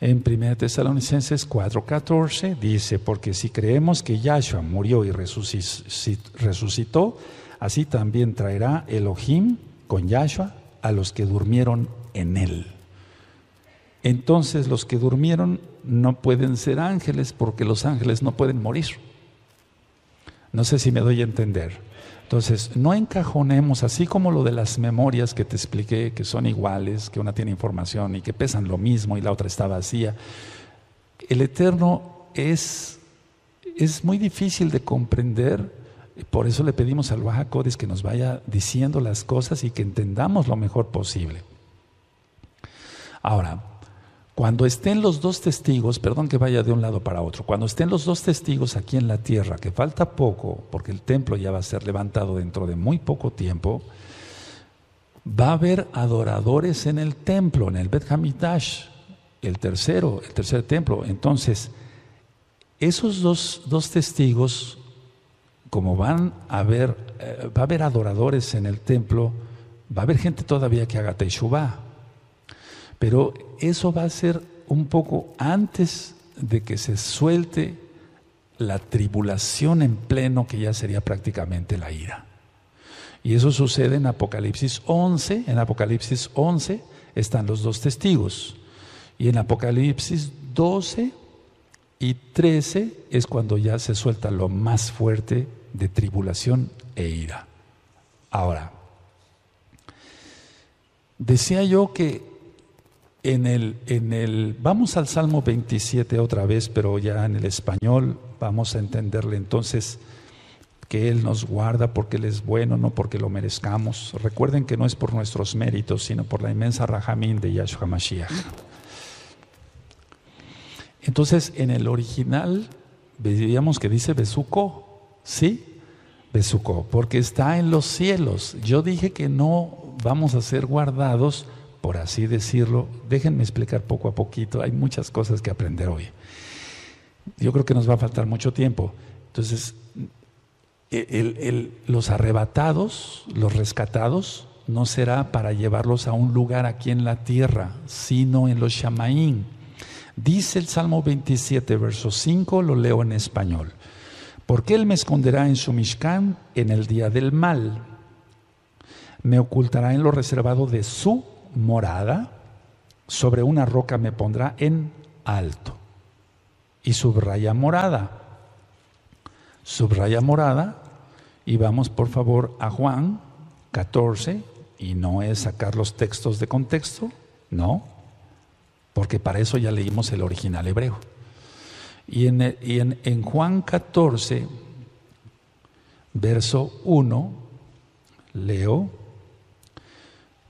En 1 Tesalonicenses 4:14 dice, porque si creemos que Yahshua murió y resucitó, así también traerá Elohim con Yahshua a los que durmieron en él entonces los que durmieron no pueden ser ángeles porque los ángeles no pueden morir. No sé si me doy a entender. Entonces, no encajonemos, así como lo de las memorias que te expliqué, que son iguales, que una tiene información y que pesan lo mismo y la otra está vacía. El eterno es, es muy difícil de comprender, por eso le pedimos al Baja que nos vaya diciendo las cosas y que entendamos lo mejor posible. Ahora, cuando estén los dos testigos, perdón que vaya de un lado para otro, cuando estén los dos testigos aquí en la tierra, que falta poco, porque el templo ya va a ser levantado dentro de muy poco tiempo, va a haber adoradores en el templo, en el Beth Hamitash el tercero, el tercer templo. Entonces, esos dos, testigos, como van a ver, eh, va a haber adoradores en el templo, va a haber gente todavía que haga Teshuvah pero eso va a ser un poco antes de que se suelte la tribulación en pleno, que ya sería prácticamente la ira. Y eso sucede en Apocalipsis 11. En Apocalipsis 11 están los dos testigos. Y en Apocalipsis 12 y 13 es cuando ya se suelta lo más fuerte de tribulación e ira. Ahora, decía yo que en el, en el, vamos al Salmo 27 otra vez, pero ya en el español vamos a entenderle entonces que Él nos guarda porque Él es bueno, no porque lo merezcamos. Recuerden que no es por nuestros méritos, sino por la inmensa rajamín de Yahshua Mashiach. Entonces, en el original diríamos que dice Besuco, ¿sí? Besuco, porque está en los cielos. Yo dije que no vamos a ser guardados por así decirlo, déjenme explicar poco a poquito, hay muchas cosas que aprender hoy. Yo creo que nos va a faltar mucho tiempo. Entonces, e, los arrebatados, los rescatados, no será para llevarlos a un lugar aquí en la tierra, sino en los Shamaín. Dice el Salmo 27, verso 5, lo leo en español. Porque Él me esconderá en su Mishkan en el día del mal, me ocultará en lo reservado de su morada, sobre una roca me pondrá en alto. Y subraya morada. Subraya morada. Y vamos por favor a Juan 14. Y no es sacar los textos de contexto, no. Porque para eso ya leímos el original hebreo. Y en, en Juan 14, verso 1, leo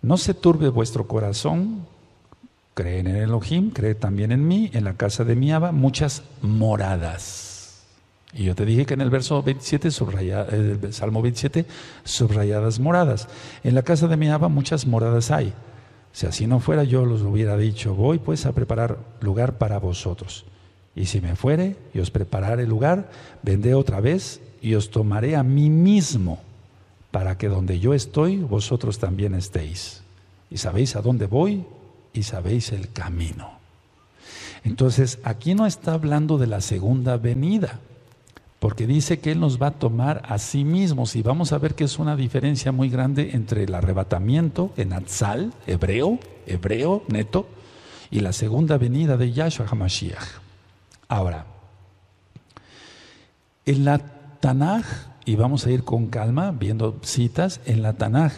no se turbe vuestro corazón, creen en Elohim, cree también en mí, en la casa de mi Abba, muchas moradas. Y yo te dije que en el verso 27, eh, el Salmo 27, subrayadas moradas. En la casa de mi Abba muchas moradas hay. Si así no fuera, yo los hubiera dicho, voy pues a preparar lugar para vosotros. Y si me fuere y os prepararé lugar, vendré otra vez y os tomaré a mí mismo para que donde yo estoy, vosotros también estéis. Y sabéis a dónde voy y sabéis el camino. Entonces, aquí no está hablando de la segunda venida, porque dice que Él nos va a tomar a sí mismos y vamos a ver que es una diferencia muy grande entre el arrebatamiento en Atzal, hebreo, hebreo, neto, y la segunda venida de Yahshua HaMashiach. Ahora, en la Tanaj y vamos a ir con calma viendo citas en la Tanaj.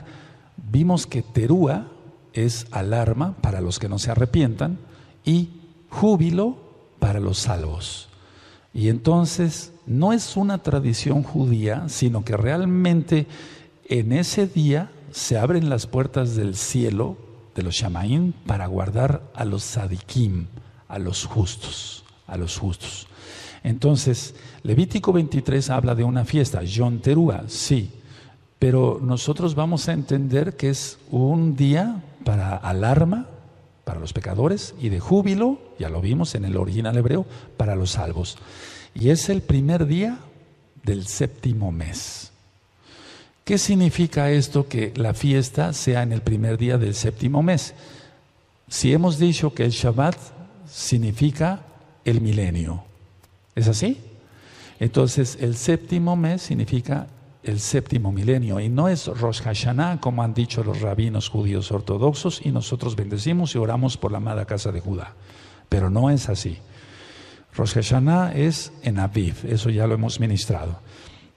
Vimos que Terúa es alarma para los que no se arrepientan y júbilo para los salvos. Y entonces no es una tradición judía, sino que realmente en ese día se abren las puertas del cielo de los Shamaín para guardar a los Sadikim, a los justos, a los justos. Entonces, Levítico 23 habla de una fiesta, Terúa, sí, pero nosotros vamos a entender que es un día para alarma, para los pecadores, y de júbilo, ya lo vimos en el original hebreo, para los salvos. Y es el primer día del séptimo mes. ¿Qué significa esto que la fiesta sea en el primer día del séptimo mes? Si hemos dicho que el Shabbat significa el milenio, ¿es así? Entonces, el séptimo mes significa el séptimo milenio y no es Rosh Hashanah, como han dicho los rabinos judíos ortodoxos, y nosotros bendecimos y oramos por la amada casa de Judá. Pero no es así. Rosh Hashanah es en Aviv, eso ya lo hemos ministrado.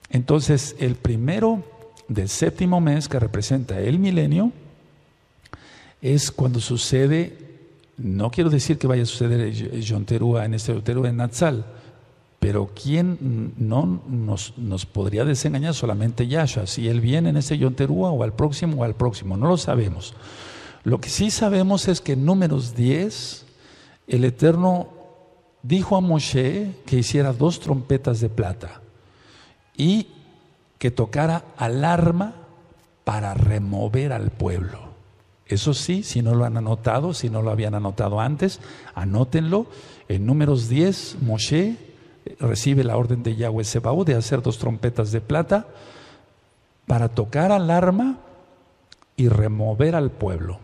Entonces, el primero del séptimo mes, que representa el milenio, es cuando sucede, no quiero decir que vaya a suceder en este Yonterúa en Natsal, pero ¿quién no nos, nos podría desengañar? Solamente Yahshua. Si él viene en ese Yonterúa o al próximo o al próximo, no lo sabemos. Lo que sí sabemos es que en números 10, el Eterno dijo a Moshe que hiciera dos trompetas de plata y que tocara alarma para remover al pueblo. Eso sí, si no lo han anotado, si no lo habían anotado antes, anótenlo. En números 10, Moshe recibe la orden de Yahweh Sebaú de hacer dos trompetas de plata para tocar alarma y remover al pueblo.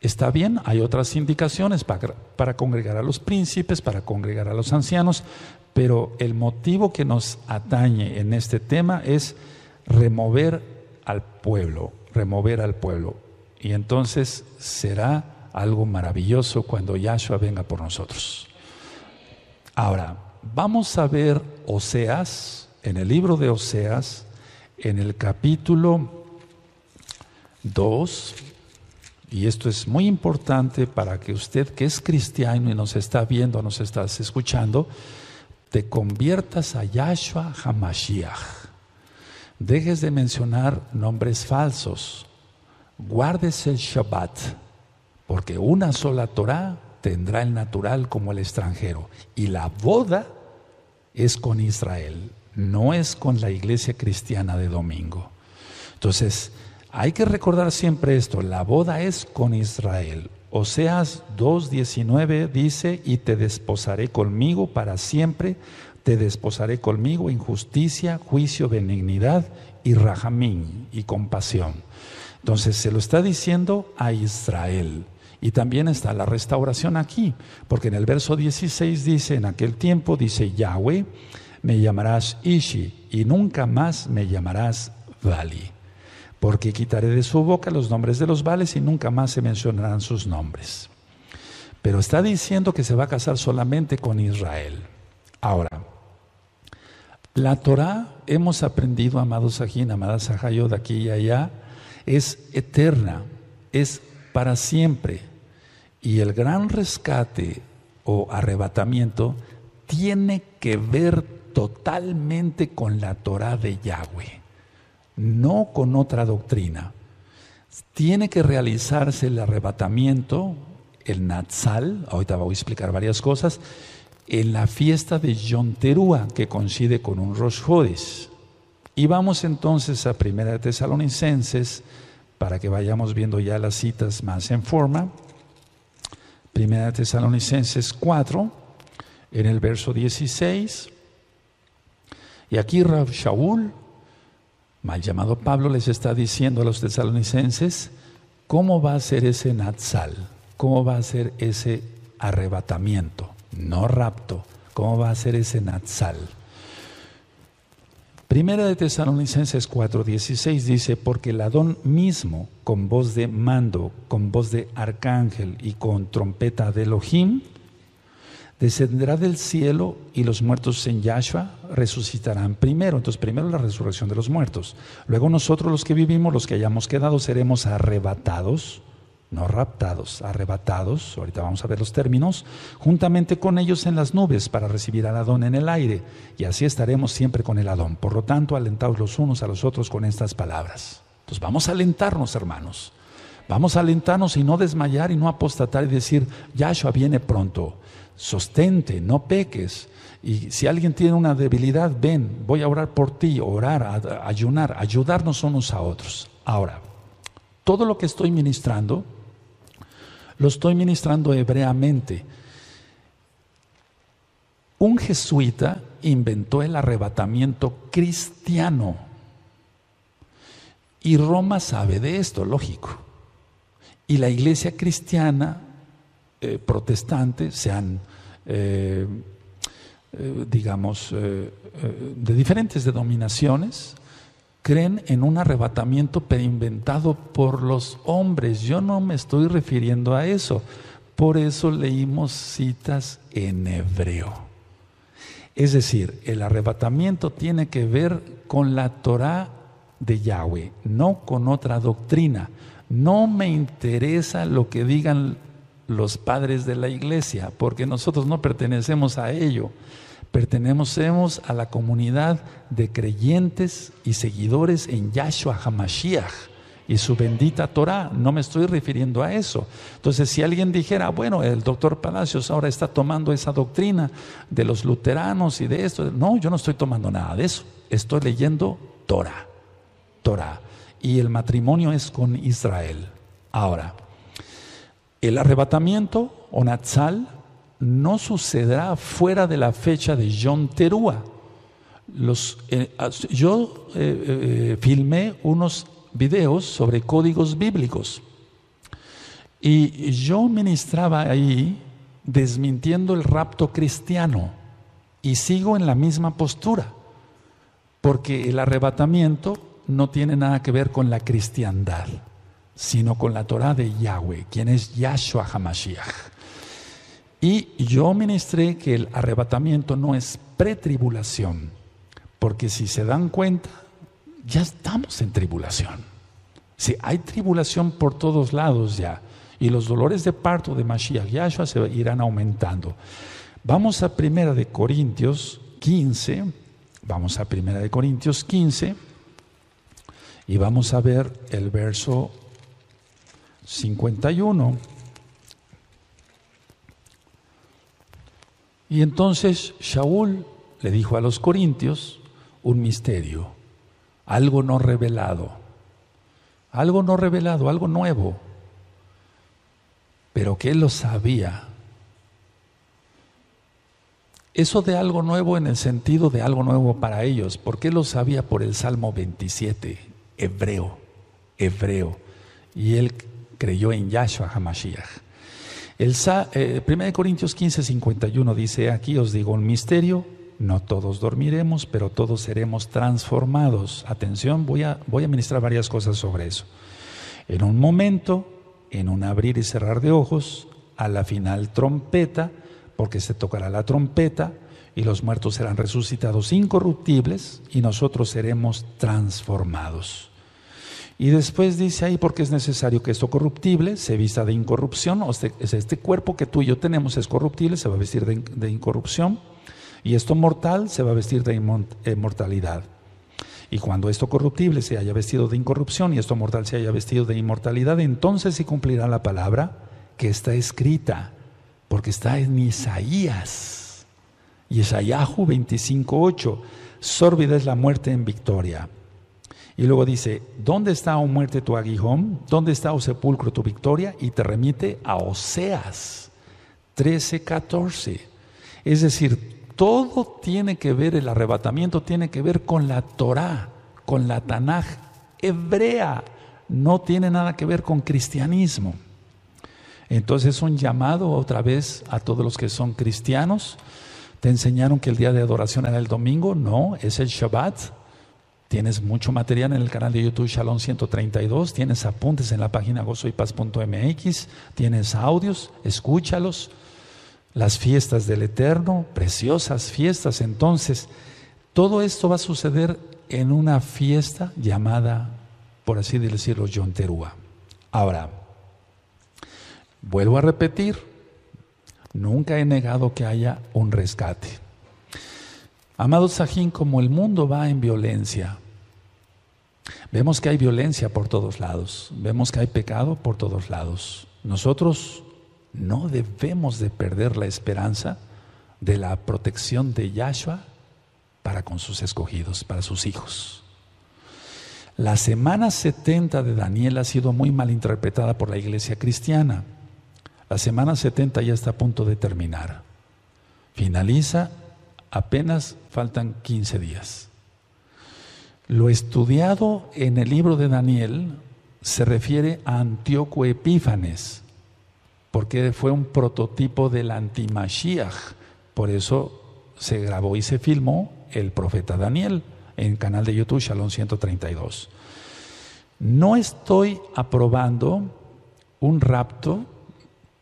Está bien, hay otras indicaciones para, para, congregar a los príncipes, para congregar a los ancianos, pero el motivo que nos atañe en este tema es remover al pueblo, remover al pueblo. Y entonces será algo maravilloso cuando Yahshua venga por nosotros. Ahora, vamos a ver Oseas, en el libro de Oseas, en el capítulo 2, y esto es muy importante para que usted que es cristiano y nos está viendo, nos estás escuchando, te conviertas a Yahshua Hamashiach. Dejes de mencionar nombres falsos. Guardes el Shabbat, porque una sola Torah tendrá el natural como el extranjero. Y la boda es con Israel, no es con la iglesia cristiana de domingo. Entonces, hay que recordar siempre esto, la boda es con Israel. Oseas 2.19 dice, y te desposaré conmigo para siempre, te desposaré conmigo en justicia, juicio, benignidad y rajamín y compasión. Entonces se lo está diciendo a Israel. Y también está la restauración aquí, porque en el verso 16 dice, en aquel tiempo dice Yahweh, me llamarás Ishi y nunca más me llamarás Vali, porque quitaré de su boca los nombres de los vales y nunca más se mencionarán sus nombres. Pero está diciendo que se va a casar solamente con Israel. Ahora, la Torah hemos aprendido, amados Sajín, amadas de aquí y allá, es eterna, es para siempre. Y el gran rescate o arrebatamiento tiene que ver totalmente con la Torah de Yahweh, no con otra doctrina. Tiene que realizarse el arrebatamiento, el Natsal, ahorita voy a explicar varias cosas, en la fiesta de Yom que coincide con un Rosh Hodes. Y vamos entonces a Primera de Tesalonicenses, para que vayamos viendo ya las citas más en forma. Primera Tesalonicenses 4, en el verso 16. Y aquí Rab Shaul, mal llamado Pablo, les está diciendo a los tesalonicenses cómo va a ser ese Natsal, cómo va a ser ese arrebatamiento, no rapto, cómo va a ser ese Natsal. Primera de Tesalonicenses 4:16 dice, porque el Adón mismo, con voz de mando, con voz de arcángel y con trompeta de Elohim, descenderá del cielo y los muertos en Yahshua resucitarán primero. Entonces, primero la resurrección de los muertos. Luego nosotros los que vivimos, los que hayamos quedado, seremos arrebatados no raptados, arrebatados, ahorita vamos a ver los términos, juntamente con ellos en las nubes para recibir al Adón en el aire, y así estaremos siempre con el Adón. Por lo tanto, alentaos los unos a los otros con estas palabras. Entonces vamos a alentarnos, hermanos. Vamos a alentarnos y no desmayar y no apostatar y decir, Yahshua viene pronto. Sostente, no peques. Y si alguien tiene una debilidad, ven, voy a orar por ti, orar, ayunar, ayudarnos unos a otros. Ahora, todo lo que estoy ministrando, lo estoy ministrando hebreamente. Un jesuita inventó el arrebatamiento cristiano. Y Roma sabe de esto, lógico. Y la iglesia cristiana, eh, protestante, se han, eh, eh, digamos, de diferentes denominaciones, creen en un arrebatamiento inventado por los hombres. Yo no me estoy refiriendo a eso. Por eso leímos citas en hebreo. Es decir, el arrebatamiento tiene que ver con la Torah de Yahweh, no con otra doctrina. No me interesa lo que digan los padres de la iglesia, porque nosotros no pertenecemos a ello. Pertenecemos a la comunidad de creyentes y seguidores en Yahshua HaMashiach y su bendita Torah. No me estoy refiriendo a eso. Entonces, si alguien dijera, bueno, el doctor Palacios ahora está tomando esa doctrina de los luteranos y de esto, no, yo no estoy tomando nada de eso. Estoy leyendo Torah. Torah. Y el matrimonio es con Israel. Ahora, el arrebatamiento o Natsal no sucederá fuera de la fecha de John Terúa. Eh, ah, yo eh, eh, filmé unos videos sobre códigos bíblicos y yo ministraba ahí desmintiendo el rapto cristiano y sigo en la misma postura porque el arrebatamiento no tiene nada que ver con la cristiandad sino con la Torah de Yahweh, quien es Yahshua Hamashiach. Y yo ministré que el arrebatamiento no es pretribulación, porque si se dan cuenta, ya estamos en tribulación. Si hay tribulación por todos lados ya, y los dolores de parto de Mashiach Yahshua se irán aumentando. Vamos a Primera de Corintios 15, vamos a Primera de Corintios 15 y vamos a ver el verso 51. Y entonces Shaul le dijo a los corintios un misterio, algo no revelado, algo no revelado, algo nuevo, pero que él lo sabía. Eso de algo nuevo en el sentido de algo nuevo para ellos, porque él lo sabía por el Salmo 27, hebreo, hebreo, y él creyó en Yahshua Hamashiach. El 1 eh, Corintios 15, 51 dice, aquí os digo un misterio, no todos dormiremos, pero todos seremos transformados. Atención, voy a, voy a ministrar varias cosas sobre eso. En un momento, en un abrir y cerrar de ojos, a la final trompeta, porque se tocará la trompeta, y los muertos serán resucitados incorruptibles, y nosotros seremos transformados. Y después dice ahí, porque es necesario que esto corruptible se vista de incorrupción, o este, este cuerpo que tú y yo tenemos es corruptible, se va a vestir de, incorrupción, y esto mortal se va a vestir de inmortalidad. Eh, y cuando esto corruptible se haya vestido de incorrupción y esto mortal se haya vestido de inmortalidad, entonces se cumplirá la palabra que está escrita, porque está en Isaías. Y Isaías 25:8, Sórbida es la muerte en victoria. Y luego dice, ¿dónde está, o oh muerte, tu aguijón? ¿Dónde está, o oh sepulcro, tu victoria? Y te remite a Oseas 13, 14. Es decir, todo tiene que ver, el arrebatamiento tiene que ver con la Torah, con la Tanaj hebrea. No tiene nada que ver con cristianismo. Entonces es un llamado otra vez a todos los que son cristianos. ¿Te enseñaron que el día de adoración era el domingo? No, es el Shabbat. Tienes mucho material en el canal de YouTube Shalom 132, tienes apuntes en la página gozoypaz.mx, tienes audios, escúchalos, las fiestas del Eterno, preciosas fiestas. Entonces, todo esto va a suceder en una fiesta llamada, por así decirlo, Yonterúa. Ahora, vuelvo a repetir, nunca he negado que haya un rescate. Amado Sajín, como el mundo va en violencia, vemos que hay violencia por todos lados, vemos que hay pecado por todos lados. Nosotros no debemos de perder la esperanza de la protección de Yahshua para con sus escogidos, para sus hijos. La semana 70 de Daniel ha sido muy mal interpretada por la iglesia cristiana. La semana 70 ya está a punto de terminar. Finaliza Apenas faltan 15 días. Lo estudiado en el libro de Daniel se refiere a Antíoco Epífanes, porque fue un prototipo del antimashiach. Por eso se grabó y se filmó el profeta Daniel en el canal de YouTube Shalom 132. No estoy aprobando un rapto,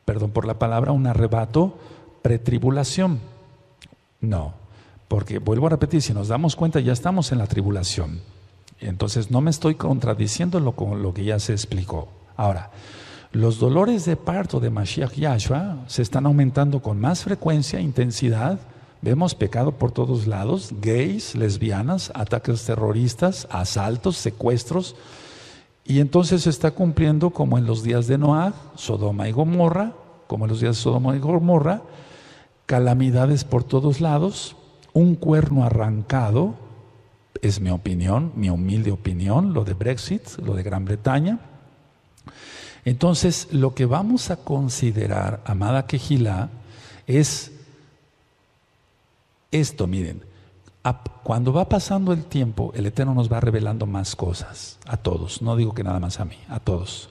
perdón por la palabra, un arrebato, pretribulación. No, porque, vuelvo a repetir, si nos damos cuenta, ya estamos en la tribulación. Entonces, no me estoy contradiciendo lo, con lo que ya se explicó. Ahora, los dolores de parto de Mashiach Yahshua se están aumentando con más frecuencia intensidad. Vemos pecado por todos lados, gays, lesbianas, ataques terroristas, asaltos, secuestros. Y entonces se está cumpliendo como en los días de Noah, Sodoma y Gomorra, como en los días de Sodoma y Gomorra, calamidades por todos lados, un cuerno arrancado, es mi opinión, mi humilde opinión, lo de Brexit, lo de Gran Bretaña. Entonces, lo que vamos a considerar, amada Quejilá, es esto, miren, cuando va pasando el tiempo, el Eterno nos va revelando más cosas, a todos, no digo que nada más a mí, a todos.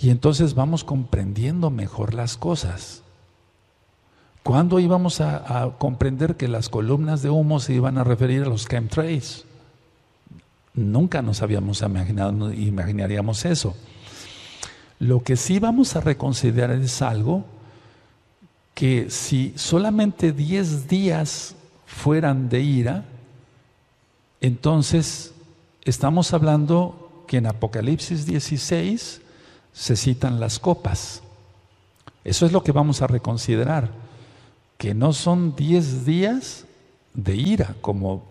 Y entonces vamos comprendiendo mejor las cosas. ¿Cuándo íbamos a, comprender que las columnas de humo se iban a referir a los chemtrails? Nunca nos habíamos imaginado, imaginaríamos eso. Lo que sí vamos a reconsiderar es algo que si solamente 10 días fueran de ira, entonces estamos hablando que en Apocalipsis 16 se citan las copas. Eso es lo que vamos a reconsiderar que no son diez días de ira, como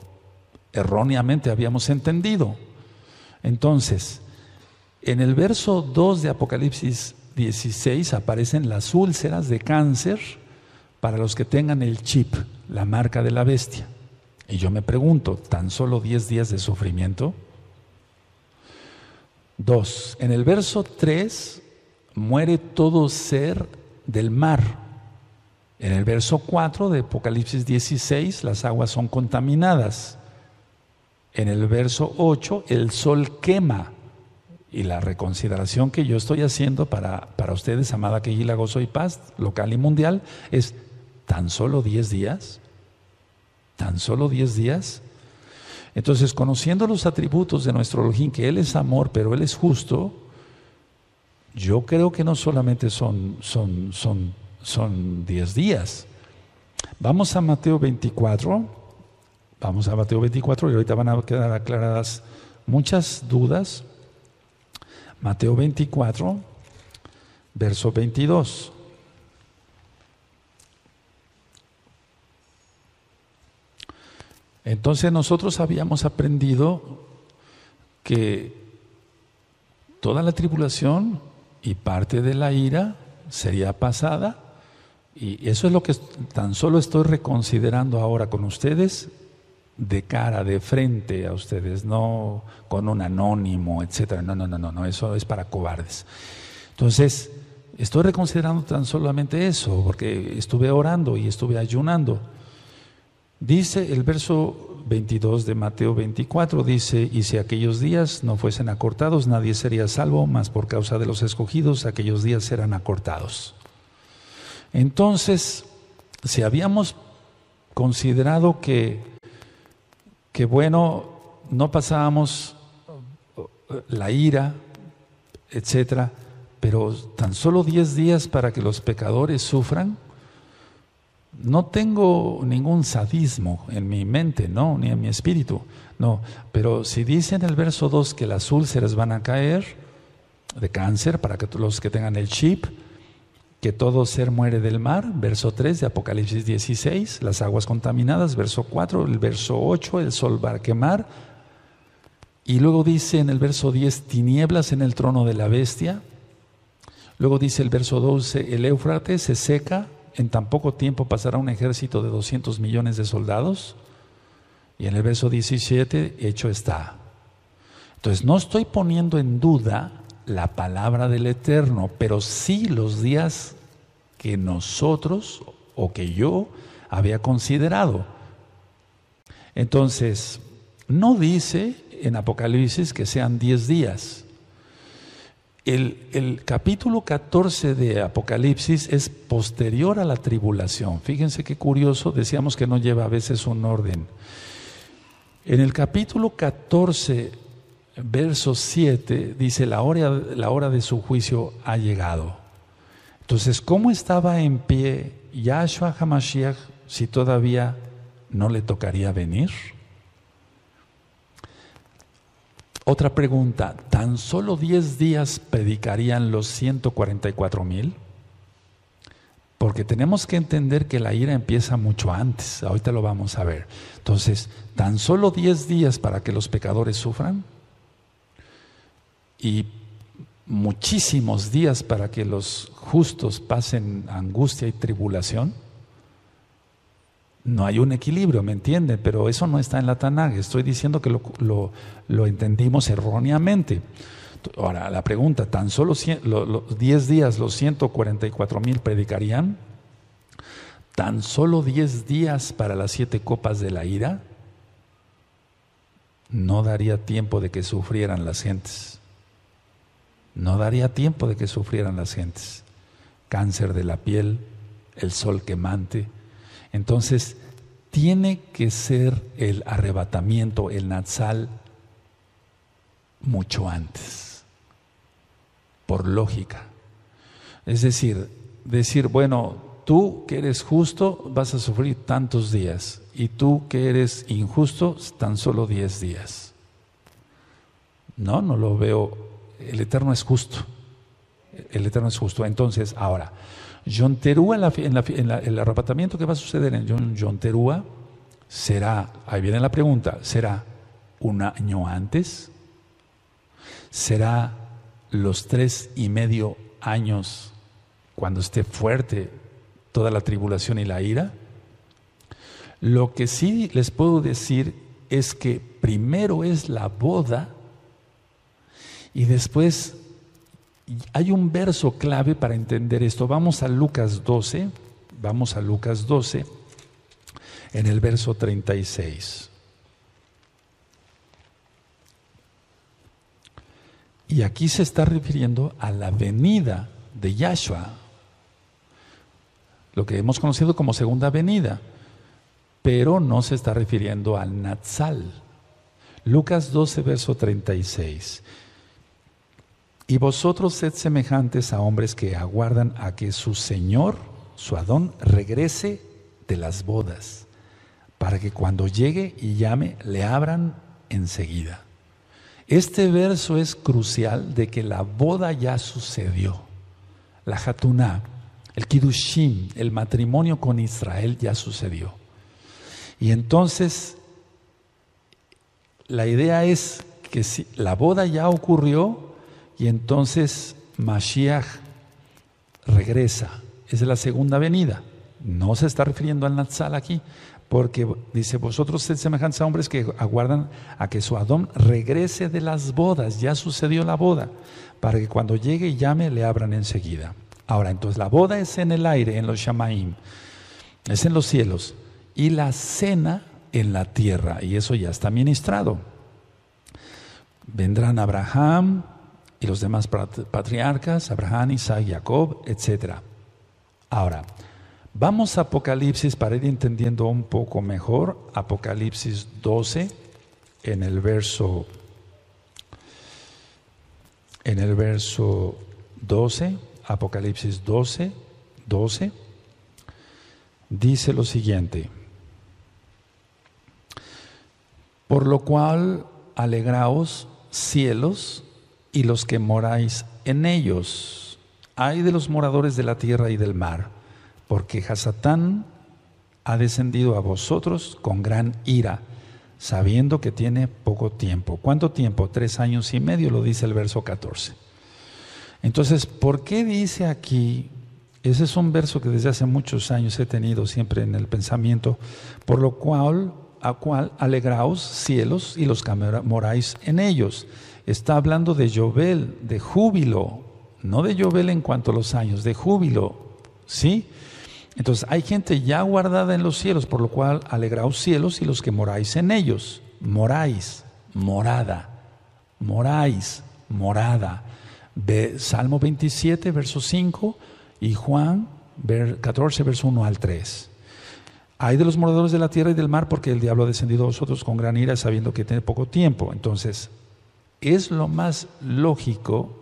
erróneamente habíamos entendido. Entonces, en el verso 2 de Apocalipsis 16 aparecen las úlceras de cáncer para los que tengan el chip, la marca de la bestia. Y yo me pregunto, ¿tan solo 10 días de sufrimiento? Dos, en el verso 3 muere todo ser del mar en el verso 4 de Apocalipsis 16, las aguas son contaminadas. En el verso 8, el sol quema. Y la reconsideración que yo estoy haciendo para, ustedes, amada que gozo y paz, local y mundial, es tan solo 10 días. Tan solo 10 días. Entonces, conociendo los atributos de nuestro Elohim, que Él es amor, pero Él es justo, yo creo que no solamente son, son, son son 10 días. Vamos a Mateo 24, vamos a Mateo 24 y ahorita van a quedar aclaradas muchas dudas. Mateo 24, verso 22. Entonces nosotros habíamos aprendido que toda la tribulación y parte de la ira sería pasada y eso es lo que tan solo estoy reconsiderando ahora con ustedes, de cara, de frente a ustedes, no con un anónimo, etcétera. No, no, no, no, no, eso es para cobardes. Entonces, estoy reconsiderando tan solamente eso, porque estuve orando y estuve ayunando. Dice el verso 22 de Mateo 24, dice, y si aquellos días no fuesen acortados, nadie sería salvo, mas por causa de los escogidos, aquellos días serán acortados. Entonces, si habíamos considerado que, que bueno, no pasábamos uh, uh, la ira, etcétera, pero tan solo 10 días para que los pecadores sufran, no tengo ningún sadismo en mi mente, no, ni en mi espíritu, no. Pero si dice en el verso 2 que las úlceras van a caer de cáncer para que los que tengan el chip, que todo ser muere del mar, verso 3 de Apocalipsis 16, las aguas contaminadas, verso 4, el verso 8, el sol va a quemar, y luego dice en el verso 10, tinieblas en el trono de la bestia, luego dice el verso 12, el Éufrates se seca, en tan poco tiempo pasará un ejército de 200 millones de soldados, y en el verso 17, hecho está. Entonces, no estoy poniendo en duda la palabra del Eterno, pero sí los días que nosotros o que yo había considerado. Entonces, no dice en Apocalipsis que sean diez días. El, el, capítulo 14 de Apocalipsis es posterior a la tribulación. Fíjense qué curioso, decíamos que no lleva a veces un orden. En el capítulo 14 verso 7 dice, la hora, la hora de su juicio ha llegado. Entonces, ¿cómo estaba en pie Yahshua Hamashiach si todavía no le tocaría venir? Otra pregunta, ¿tan solo 10 días predicarían los 144 mil? Porque tenemos que entender que la ira empieza mucho antes, ahorita lo vamos a ver. Entonces, ¿tan solo 10 días para que los pecadores sufran? y muchísimos días para que los justos pasen angustia y tribulación. No hay un equilibrio, ¿me entienden? Pero eso no está en la Tanag Estoy diciendo que lo, entendimos erróneamente. Ahora, la pregunta, ¿tan solo los 10 días los 144 mil predicarían? ¿Tan solo 10 días para las siete copas de la ira? No daría tiempo de que sufrieran las gentes no daría tiempo de que sufrieran las gentes. Cáncer de la piel, el sol quemante. Entonces, tiene que ser el arrebatamiento, el nazal, mucho antes, por lógica. Es decir, decir, bueno, tú que eres justo vas a sufrir tantos días y tú que eres injusto tan solo diez días. No, no lo veo el Eterno es justo. El Eterno es justo. Entonces, ahora, John Terúa, en, el arrebatamiento que va a suceder en John, John Terúa, será, ahí viene la pregunta, ¿será un año antes? ¿Será los tres y medio años cuando esté fuerte toda la tribulación y la ira? Lo que sí les puedo decir es que primero es la boda y después hay un verso clave para entender esto. Vamos a Lucas 12, vamos a Lucas 12, en el verso 36. Y aquí se está refiriendo a la venida de Yahshua, lo que hemos conocido como segunda venida, pero no se está refiriendo al Natsal. Lucas 12, verso 36. Y vosotros sed semejantes a hombres que aguardan a que su Señor, su Adón, regrese de las bodas, para que cuando llegue y llame, le abran enseguida. Este verso es crucial de que la boda ya sucedió. La Hatunah, el kidushim, el matrimonio con Israel ya sucedió. Y entonces la idea es que si la boda ya ocurrió, y entonces Mashiach regresa. Es es la segunda venida. No se está refiriendo al Natsal aquí, porque dice, vosotros sed semejantes a hombres que aguardan a que su Adón regrese de las bodas, ya sucedió la boda, para que cuando llegue y llame le abran enseguida. Ahora, entonces la boda es en el aire, en los Shamaim, es en los cielos, y la cena en la tierra, y eso ya está ministrado. Vendrán Abraham, y los demás patriarcas, Abraham, Isaac, Jacob, etc. Ahora, vamos a Apocalipsis para ir entendiendo un poco mejor. Apocalipsis 12, en el verso, en el verso 12, Apocalipsis 12, 12, dice lo siguiente. Por lo cual, alegraos cielos y los que moráis en ellos. Ay de los moradores de la tierra y del mar, porque Hasatán ha descendido a vosotros con gran ira, sabiendo que tiene poco tiempo. ¿Cuánto tiempo? Tres años y medio, lo dice el verso 14. Entonces, ¿por qué dice aquí ese es un verso que desde hace muchos años he tenido siempre en el pensamiento, por lo cual, a cual alegraos cielos y los que moráis en ellos está hablando de Yobel, de júbilo, no de Yobel en cuanto a los años, de júbilo, ¿sí? Entonces hay gente ya guardada en los cielos, por lo cual alegraos cielos y los que moráis en ellos, moráis, morada, moráis, morada. De Salmo 27, verso 5 y Juan 14, verso 1 al 3. Hay de los moradores de la tierra y del mar porque el diablo ha descendido a vosotros con gran ira sabiendo que tiene poco tiempo. Entonces, es lo más lógico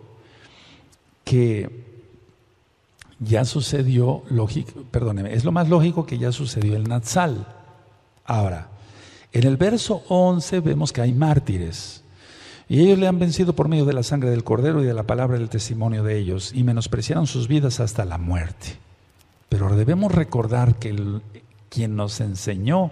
que ya sucedió, perdóneme, es lo más lógico que ya sucedió el Natsal. Ahora, en el verso 11 vemos que hay mártires. Y ellos le han vencido por medio de la sangre del cordero y de la palabra del testimonio de ellos, y menospreciaron sus vidas hasta la muerte. Pero debemos recordar que quien nos enseñó...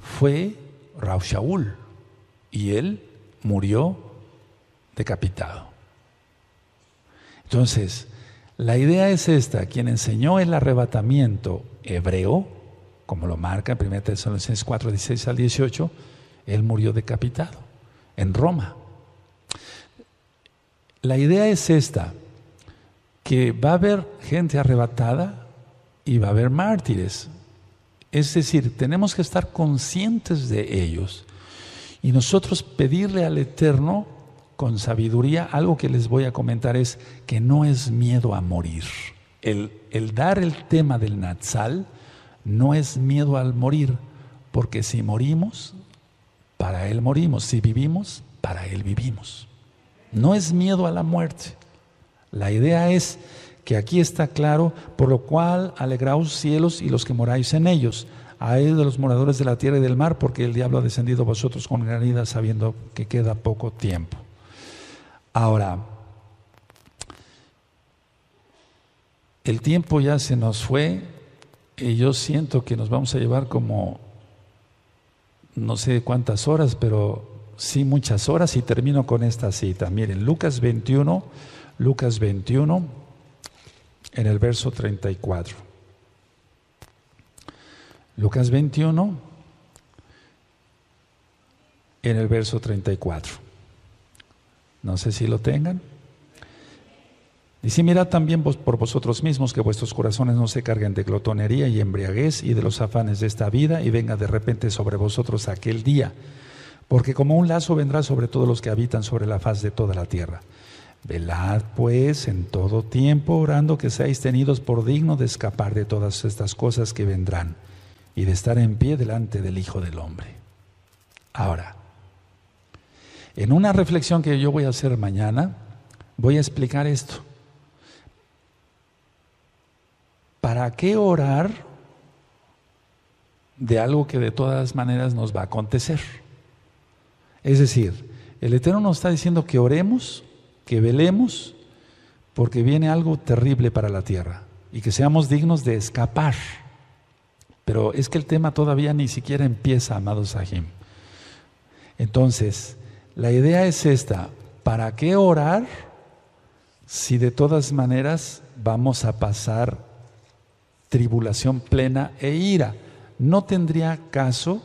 fue Raushaul y él murió decapitado. Entonces, la idea es esta, quien enseñó el arrebatamiento hebreo, como lo marca en 1 Tesalonicenses 4, 16 al 18, él murió decapitado en Roma. La idea es esta, que va a haber gente arrebatada y va a haber mártires. Es decir, tenemos que estar conscientes de ellos y nosotros pedirle al Eterno con sabiduría, algo que les voy a comentar es que no es miedo a morir. El, el dar el tema del Natsal no es miedo al morir, porque si morimos, para Él morimos, si vivimos, para Él vivimos. No es miedo a la muerte. La idea es que aquí está claro, por lo cual alegraos cielos y los que moráis en ellos, a ellos de los moradores de la tierra y del mar, porque el diablo ha descendido a vosotros con granida, sabiendo que queda poco tiempo. Ahora, el tiempo ya se nos fue y yo siento que nos vamos a llevar como no sé cuántas horas, pero sí muchas horas y termino con esta cita. Miren, Lucas 21, Lucas 21 en el verso 34. Lucas 21, en el verso 34. No sé si lo tengan. Dice, mirad también por vosotros mismos que vuestros corazones no se carguen de glotonería y embriaguez y de los afanes de esta vida y venga de repente sobre vosotros aquel día, porque como un lazo vendrá sobre todos los que habitan sobre la faz de toda la tierra. Velad pues en todo tiempo orando que seáis tenidos por digno de escapar de todas estas cosas que vendrán y de estar en pie delante del Hijo del Hombre. Ahora, en una reflexión que yo voy a hacer mañana, voy a explicar esto. ¿Para qué orar de algo que de todas maneras nos va a acontecer? Es decir, el Eterno nos está diciendo que oremos que velemos porque viene algo terrible para la tierra y que seamos dignos de escapar. Pero es que el tema todavía ni siquiera empieza, amados Sahim. Entonces, la idea es esta, ¿para qué orar si de todas maneras vamos a pasar tribulación plena e ira? No tendría caso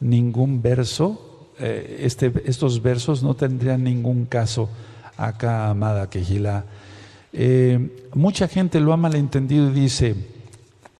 ningún verso, eh, este, estos versos no tendrían ningún caso acá Amada quejila, eh, mucha gente lo ha malentendido y dice,